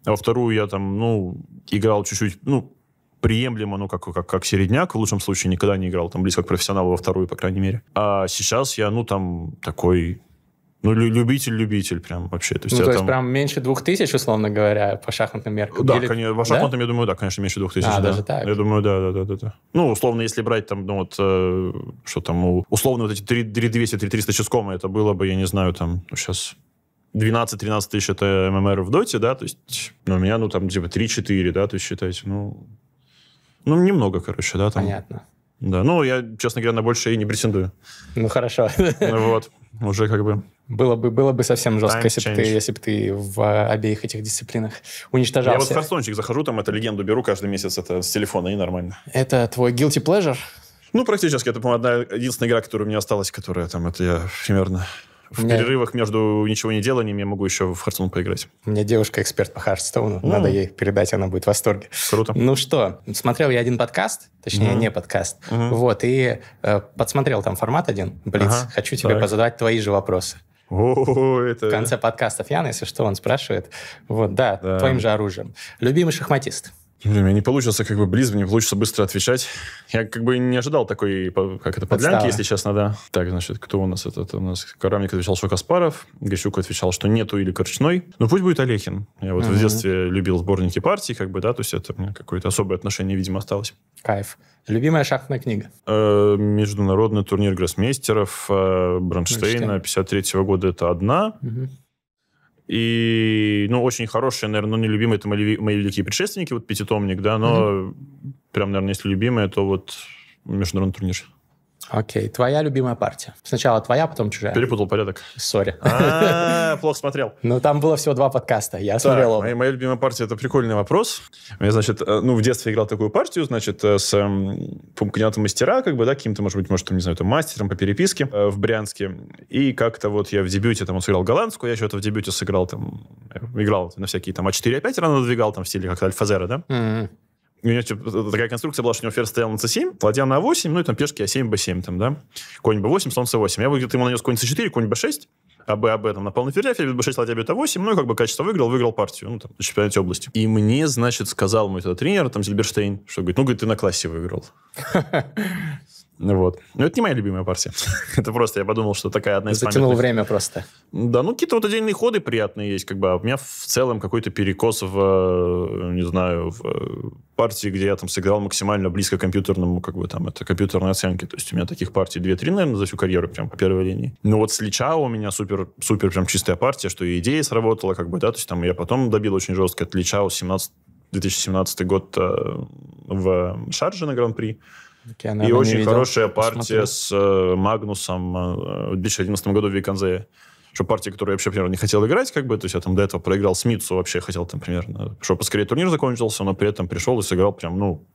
А во вторую я там, ну, играл чуть-чуть, ну, приемлемо, ну, как, как, как середняк, в лучшем случае никогда не играл, там, близко к профессионалу во вторую, по крайней мере. А сейчас я, ну, там, такой ну, любитель-любитель прям вообще. То есть, ну, то есть там... прям меньше двух тысяч, условно говоря, по шахматным меркам? Да, Или... конечно, по шахматным, да? я думаю, да, конечно, меньше двух тысяч. А, да. даже так? Я думаю, да, да, да, да. Ну, условно, если брать там, ну, вот, э, что там, условно, вот эти 3200-3300 ческом, это было бы, я не знаю, там, ну, сейчас 12-13 тысяч это ММР в доте, да, то есть, ну, у меня, ну, там, типа 3-4, да, то есть, считайте, ну, ну, немного, короче, да, там. Понятно. Да, ну, я, честно говоря, на больше и не претендую. Ну, хорошо. Вот уже как бы... Было бы, было бы совсем жестко, если бы, ты, если бы ты в обеих этих дисциплинах уничтожался. Я вот в Харсончик захожу, там это легенду беру каждый месяц, это с телефона, и нормально. Это твой guilty pleasure? Ну, практически. Это, по-моему, одна единственная игра, которая у меня осталась, которая там, это я примерно в меня... перерывах между ничего не деланием я могу еще в Хардстоун поиграть. У меня девушка-эксперт по Хардстоуну. Mm. Надо ей передать, она будет в восторге. Круто. Ну что, смотрел я один подкаст, точнее, mm. не подкаст. Mm. Вот, и э, подсмотрел там формат один, Блиц. Ага, Хочу тебе так. позадавать твои же вопросы. это... В конце подкастов Яна, если что, он спрашивает. Вот, да, да, твоим же оружием. Любимый шахматист? Блин, у меня не получится как бы близко, не получится быстро отвечать. Я как бы не ожидал такой, как это, подлянки, Подстава. если честно, да. Так, значит, кто у нас? Это, это у нас Карамник отвечал, что Каспаров. Грищук отвечал, что нету или Корчной. Ну, пусть будет Олехин. Я вот угу. в детстве любил сборники партий, как бы, да, то есть это у меня какое-то особое отношение, видимо, осталось. Кайф. Любимая шахматная книга? Э, международный турнир гроссмейстеров э, Бронштейна 53 -го года это одна. Угу. И, ну, очень хорошие, наверное, ну, не любимые это мои, мои великие предшественники, вот пятитомник, да, но mm-hmm. прям, наверное, если любимые, то вот международный турнир. Окей, твоя любимая партия. Сначала твоя, потом чужая. Перепутал порядок. Сори. А, плохо смотрел. Ну, там было всего два подкаста, я смотрел оба. Моя любимая партия — это прикольный вопрос. Я, значит, э, ну, в детстве играл такую партию, значит, э, с кандидатом эм, мастера, как бы, да, каким-то, может быть, может, там, не знаю, там, мастером по переписке э, в Брянске. И как-то вот я в дебюте, там, сыграл голландскую, я еще это в дебюте сыграл, там, играл на всякие, там, А4, А5 рано надвигал, там, в стиле как-то Альфазера, да? М-м у нее типа, такая конструкция была, что у него ферзь стоял на c7, ладья на a8, ну и там пешки a7, а b7, там, да, конь b8, слон c8. Я бы где-то ему нанес конь c4, конь b6, а b, а b там напал на ферзя, ферзь b6, ладья бьет a8, ну и как бы качество выиграл, выиграл партию, ну там, на чемпионате области. И мне, значит, сказал мой тогда тренер, там, Зильберштейн, что говорит, ну, говорит, ты на классе выиграл. Вот. Но ну, это не моя любимая партия. это просто я подумал, что такая одна из Затянул памятных. время просто. Да, ну какие-то вот отдельные ходы приятные есть, как бы. А у меня в целом какой-то перекос в, э, не знаю, в э, партии, где я там сыграл максимально близко к компьютерному, как бы там, это компьютерной оценке. То есть у меня таких партий 2-3, наверное, за всю карьеру прям по первой линии. Ну вот с Лича у меня супер, супер прям чистая партия, что и идея сработала, как бы, да, то есть там я потом добил очень жестко от Лича 17 2017 год э, в Шарже на Гран-при. Океана, и очень видел, хорошая партия посмотрел. с э, Магнусом э, в 2011 году в Виканзе, Что партия, которую я вообще примерно не хотел играть, как бы, то есть я там до этого проиграл Смитсу, вообще хотел там примерно, чтобы поскорее турнир закончился, но при этом пришел и сыграл прям, ну,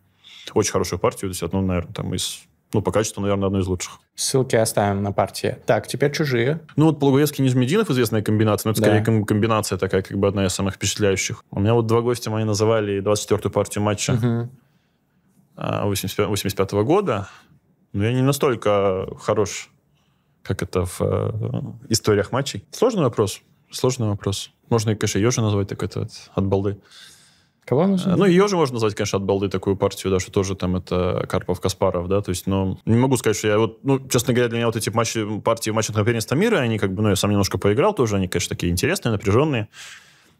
очень хорошую партию, то есть одну, наверное, там из ну, по качеству, наверное, одно из лучших. Ссылки оставим на партии. Так, теперь чужие. Ну, вот Полугоевский Нижмединов известная комбинация, но это да. скорее комбинация такая, как бы одна из самых впечатляющих. У меня вот два гостя мои называли 24-ю партию матча. Угу. 85 -го года, но я не настолько хорош, как это в э, историях матчей. Сложный вопрос. Сложный вопрос. Можно, конечно, Ежи назвать так это от балды. Кого нужно? Э, ну, ее же можно назвать, конечно, от балды такую партию, да, что тоже там это Карпов, Каспаров, да, то есть, но ну, не могу сказать, что я вот, ну, честно говоря, для меня вот эти матчи, партии в матчах на мира, они как бы, ну, я сам немножко поиграл тоже, они, конечно, такие интересные, напряженные.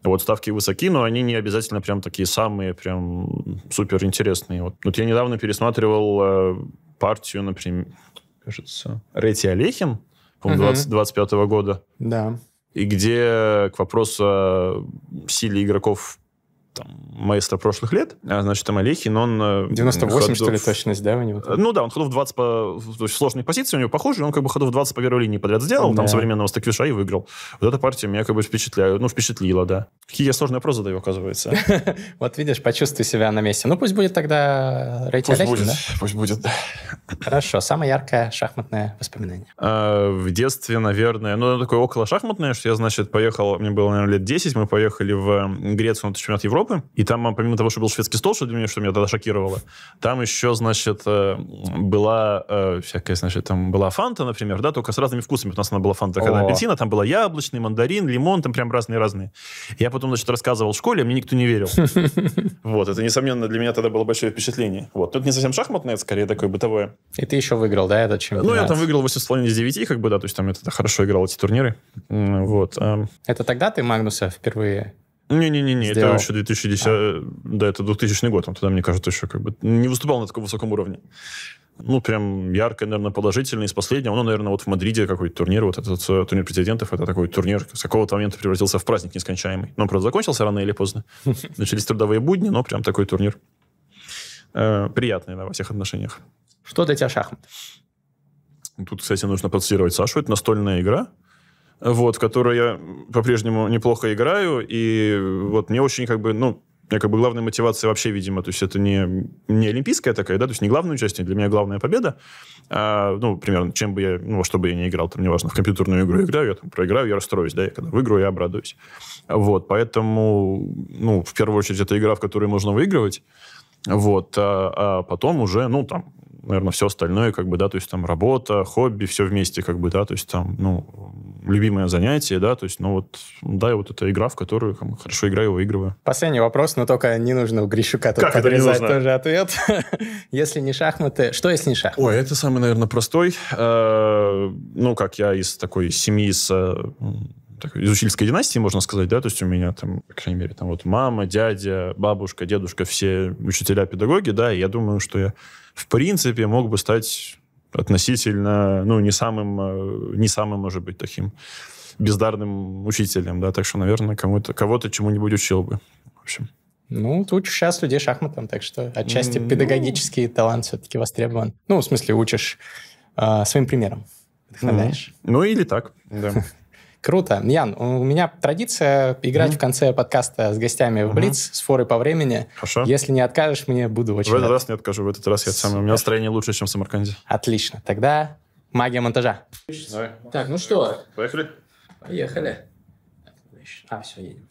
Вот ставки высоки, но они не обязательно прям такие самые прям супер интересные. Вот. вот я недавно пересматривал э, партию, например, кажется, Рэти Олехин, по-моему, угу. 25 года. Да. И где к вопросу о силе игроков там, маэстро прошлых лет, а, значит, Амалехин, он... 98, э, ходов... что ли, точность, да, у него? Там? Ну да, он ходов 20 по... То есть сложные позиции у него похожие, он как бы ходов 20 по первой линии подряд сделал, да. там современного стаквиша и выиграл. Вот эта партия меня как бы впечатляет, ну, впечатлила, да. Какие я сложные вопросы задаю, оказывается. А? Вот видишь, почувствуй себя на месте. Ну, пусть будет тогда рейтинг Пусть будет, пусть будет, Хорошо, самое яркое шахматное воспоминание. А, в детстве, наверное, ну, такое около шахматное, что я, значит, поехал, мне было, наверное, лет 10, мы поехали в Грецию на чемпионат Европы, Европы, и там, а, помимо того, что был шведский стол, что для меня, что меня тогда шокировало, там еще, значит, э, была э, всякая, значит, там была фанта, например, да, только с разными вкусами. У нас она была фанта когда апельсина, там была яблочный, мандарин, лимон, там прям разные-разные. Я потом, значит, рассказывал в школе, а мне никто не верил. Вот, это, несомненно, для меня тогда было большое впечатление. Вот, тут не совсем шахматное, это скорее такое бытовое. И ты еще выиграл, да, этот чемпионат? Ну, я там выиграл 8,5 из 9, как бы, да, то есть там это хорошо играл эти турниры. Вот. Эм. Это тогда ты Магнуса впервые не-не-не, это еще 2010, а. да, это 2000 год, он тогда, мне кажется, еще как бы не выступал на таком высоком уровне. Ну, прям ярко, наверное, положительно из последнего. Ну, наверное, вот в Мадриде какой-то турнир, вот этот э, турнир президентов, это такой турнир с какого-то момента превратился в праздник нескончаемый. Но правда, закончился рано или поздно. Начались трудовые будни, но прям такой турнир. Э, приятный, да, во всех отношениях. Что для тебя шахмат? Тут, кстати, нужно процитировать Сашу. Это настольная игра, вот, в которую я по-прежнему неплохо играю, и вот мне очень как бы, ну, я как бы главная мотивация вообще, видимо, то есть это не, не олимпийская такая, да, то есть не главное участие, для меня главная победа, а, ну, примерно, чем бы я, ну, что бы я не играл, там, неважно, в компьютерную игру играю, я там проиграю, я расстроюсь, да, я когда выиграю, я обрадуюсь. Вот, поэтому, ну, в первую очередь, это игра, в которой можно выигрывать, вот, а, а потом уже, ну, там, наверное, все остальное, как бы, да, то есть там работа, хобби, все вместе, как бы, да, то есть там, ну, любимое занятие, да, то есть, ну, вот, да, и вот эта игра, в которую там, хорошо играю, выигрываю. Последний вопрос, но только не нужно у Грищука тут как подрезать тоже ответ. если не шахматы, что если не шахматы? Ой, это самый, наверное, простой. Э, ну, как я из такой семьи с э, так, из учительской династии, можно сказать, да, то есть у меня там, по крайней мере, там вот мама, дядя, бабушка, дедушка, все учителя-педагоги, да, и я думаю, что я, в принципе, мог бы стать относительно, ну, не самым, э, не самым, может быть, таким бездарным учителем, да, так что, наверное, кому-то, кого-то чему-нибудь учил бы, в общем. Ну, ты учишь сейчас людей шахматам, так что отчасти mm, педагогический талант все-таки востребован. Ну, в смысле, учишь э, своим примером, вдохновляешь. Mm-hmm. Ну, или так, да. Круто. Ян, у меня традиция играть mm-hmm. в конце подкаста с гостями в Блиц, mm-hmm. с форой по времени. Хорошо. Если не откажешь мне, буду очень В этот рад. раз не откажу, в этот раз я самый. У меня настроение лучше, чем в Самарканде. Отлично. Тогда магия монтажа. Давай. Так, ну что? Поехали? Поехали. А, все, едем.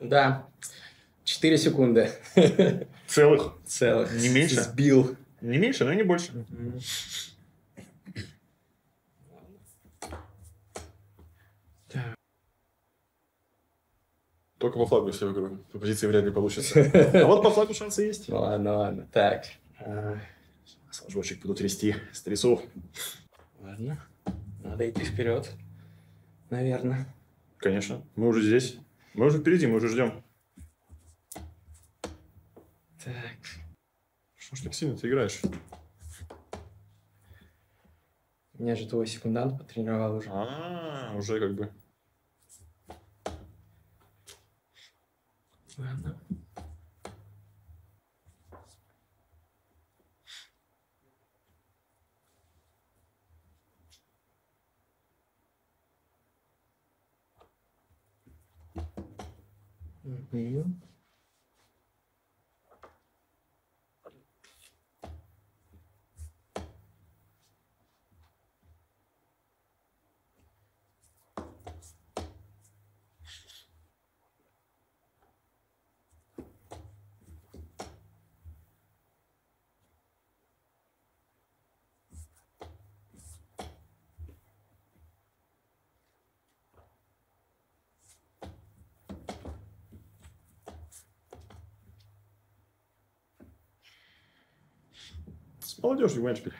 Да. Четыре секунды. Целых? Целых. Не меньше? Сбил. Не меньше, но не больше. Только по флагу если выиграю. По позиции вряд ли получится. А вот по флагу шансы есть. Ну ладно, ладно. Так. А, сложочек буду трясти. Стрясу. Ладно. Надо идти вперед. Наверное. Конечно. Мы уже здесь. Мы уже впереди, мы уже ждем. Так. Что ж так сильно ты играешь? Меня же твой секундант потренировал уже. А, -а уже как бы. Ладно. Veio. onde hoje o Endspiel.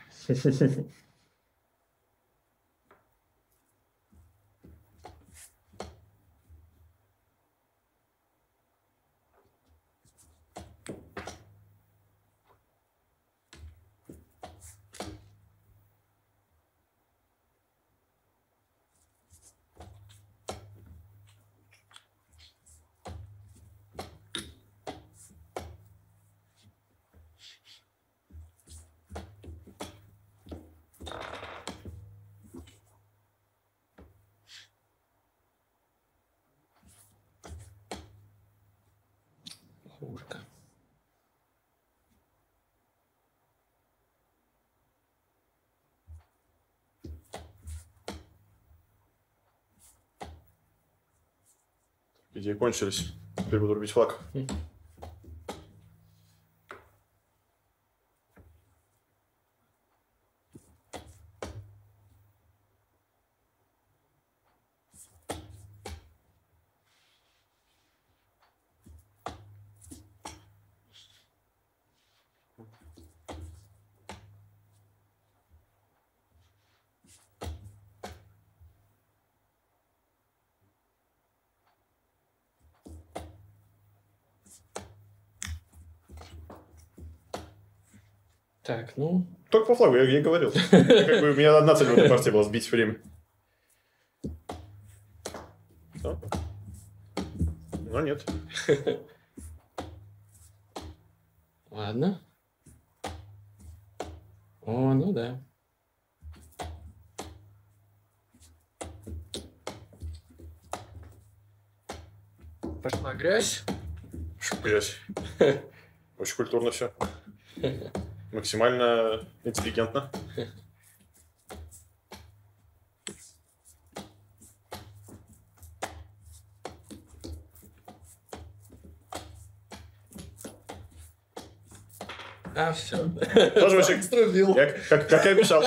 идеи кончились. Теперь буду рубить флаг. ну... Только по флагу, я, я говорил. Как бы, у меня одна цель в этой партии была – сбить время. Но нет. Ладно. О, ну да. Пошла грязь. Грязь. Очень культурно все максимально интеллигентно. А, все. Тоже вообще Струбил. Я, как, как я обещал.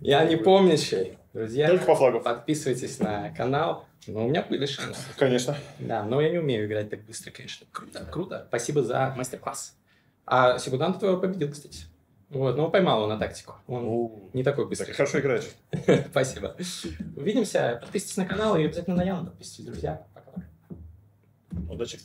Я не помнящий. Друзья, Только по флагу. подписывайтесь на канал. Ну у меня были шансы. Конечно. Да, но я не умею играть так быстро, конечно. Круто, круто. Спасибо за мастер-класс. А Сигудан твоего победил, кстати. Вот, но поймал он на тактику. Он О, не такой быстрый. Так хорошо играешь. Спасибо. Увидимся. Подписывайтесь на канал и обязательно на Яну подписывайтесь, друзья. Пока. Удачи.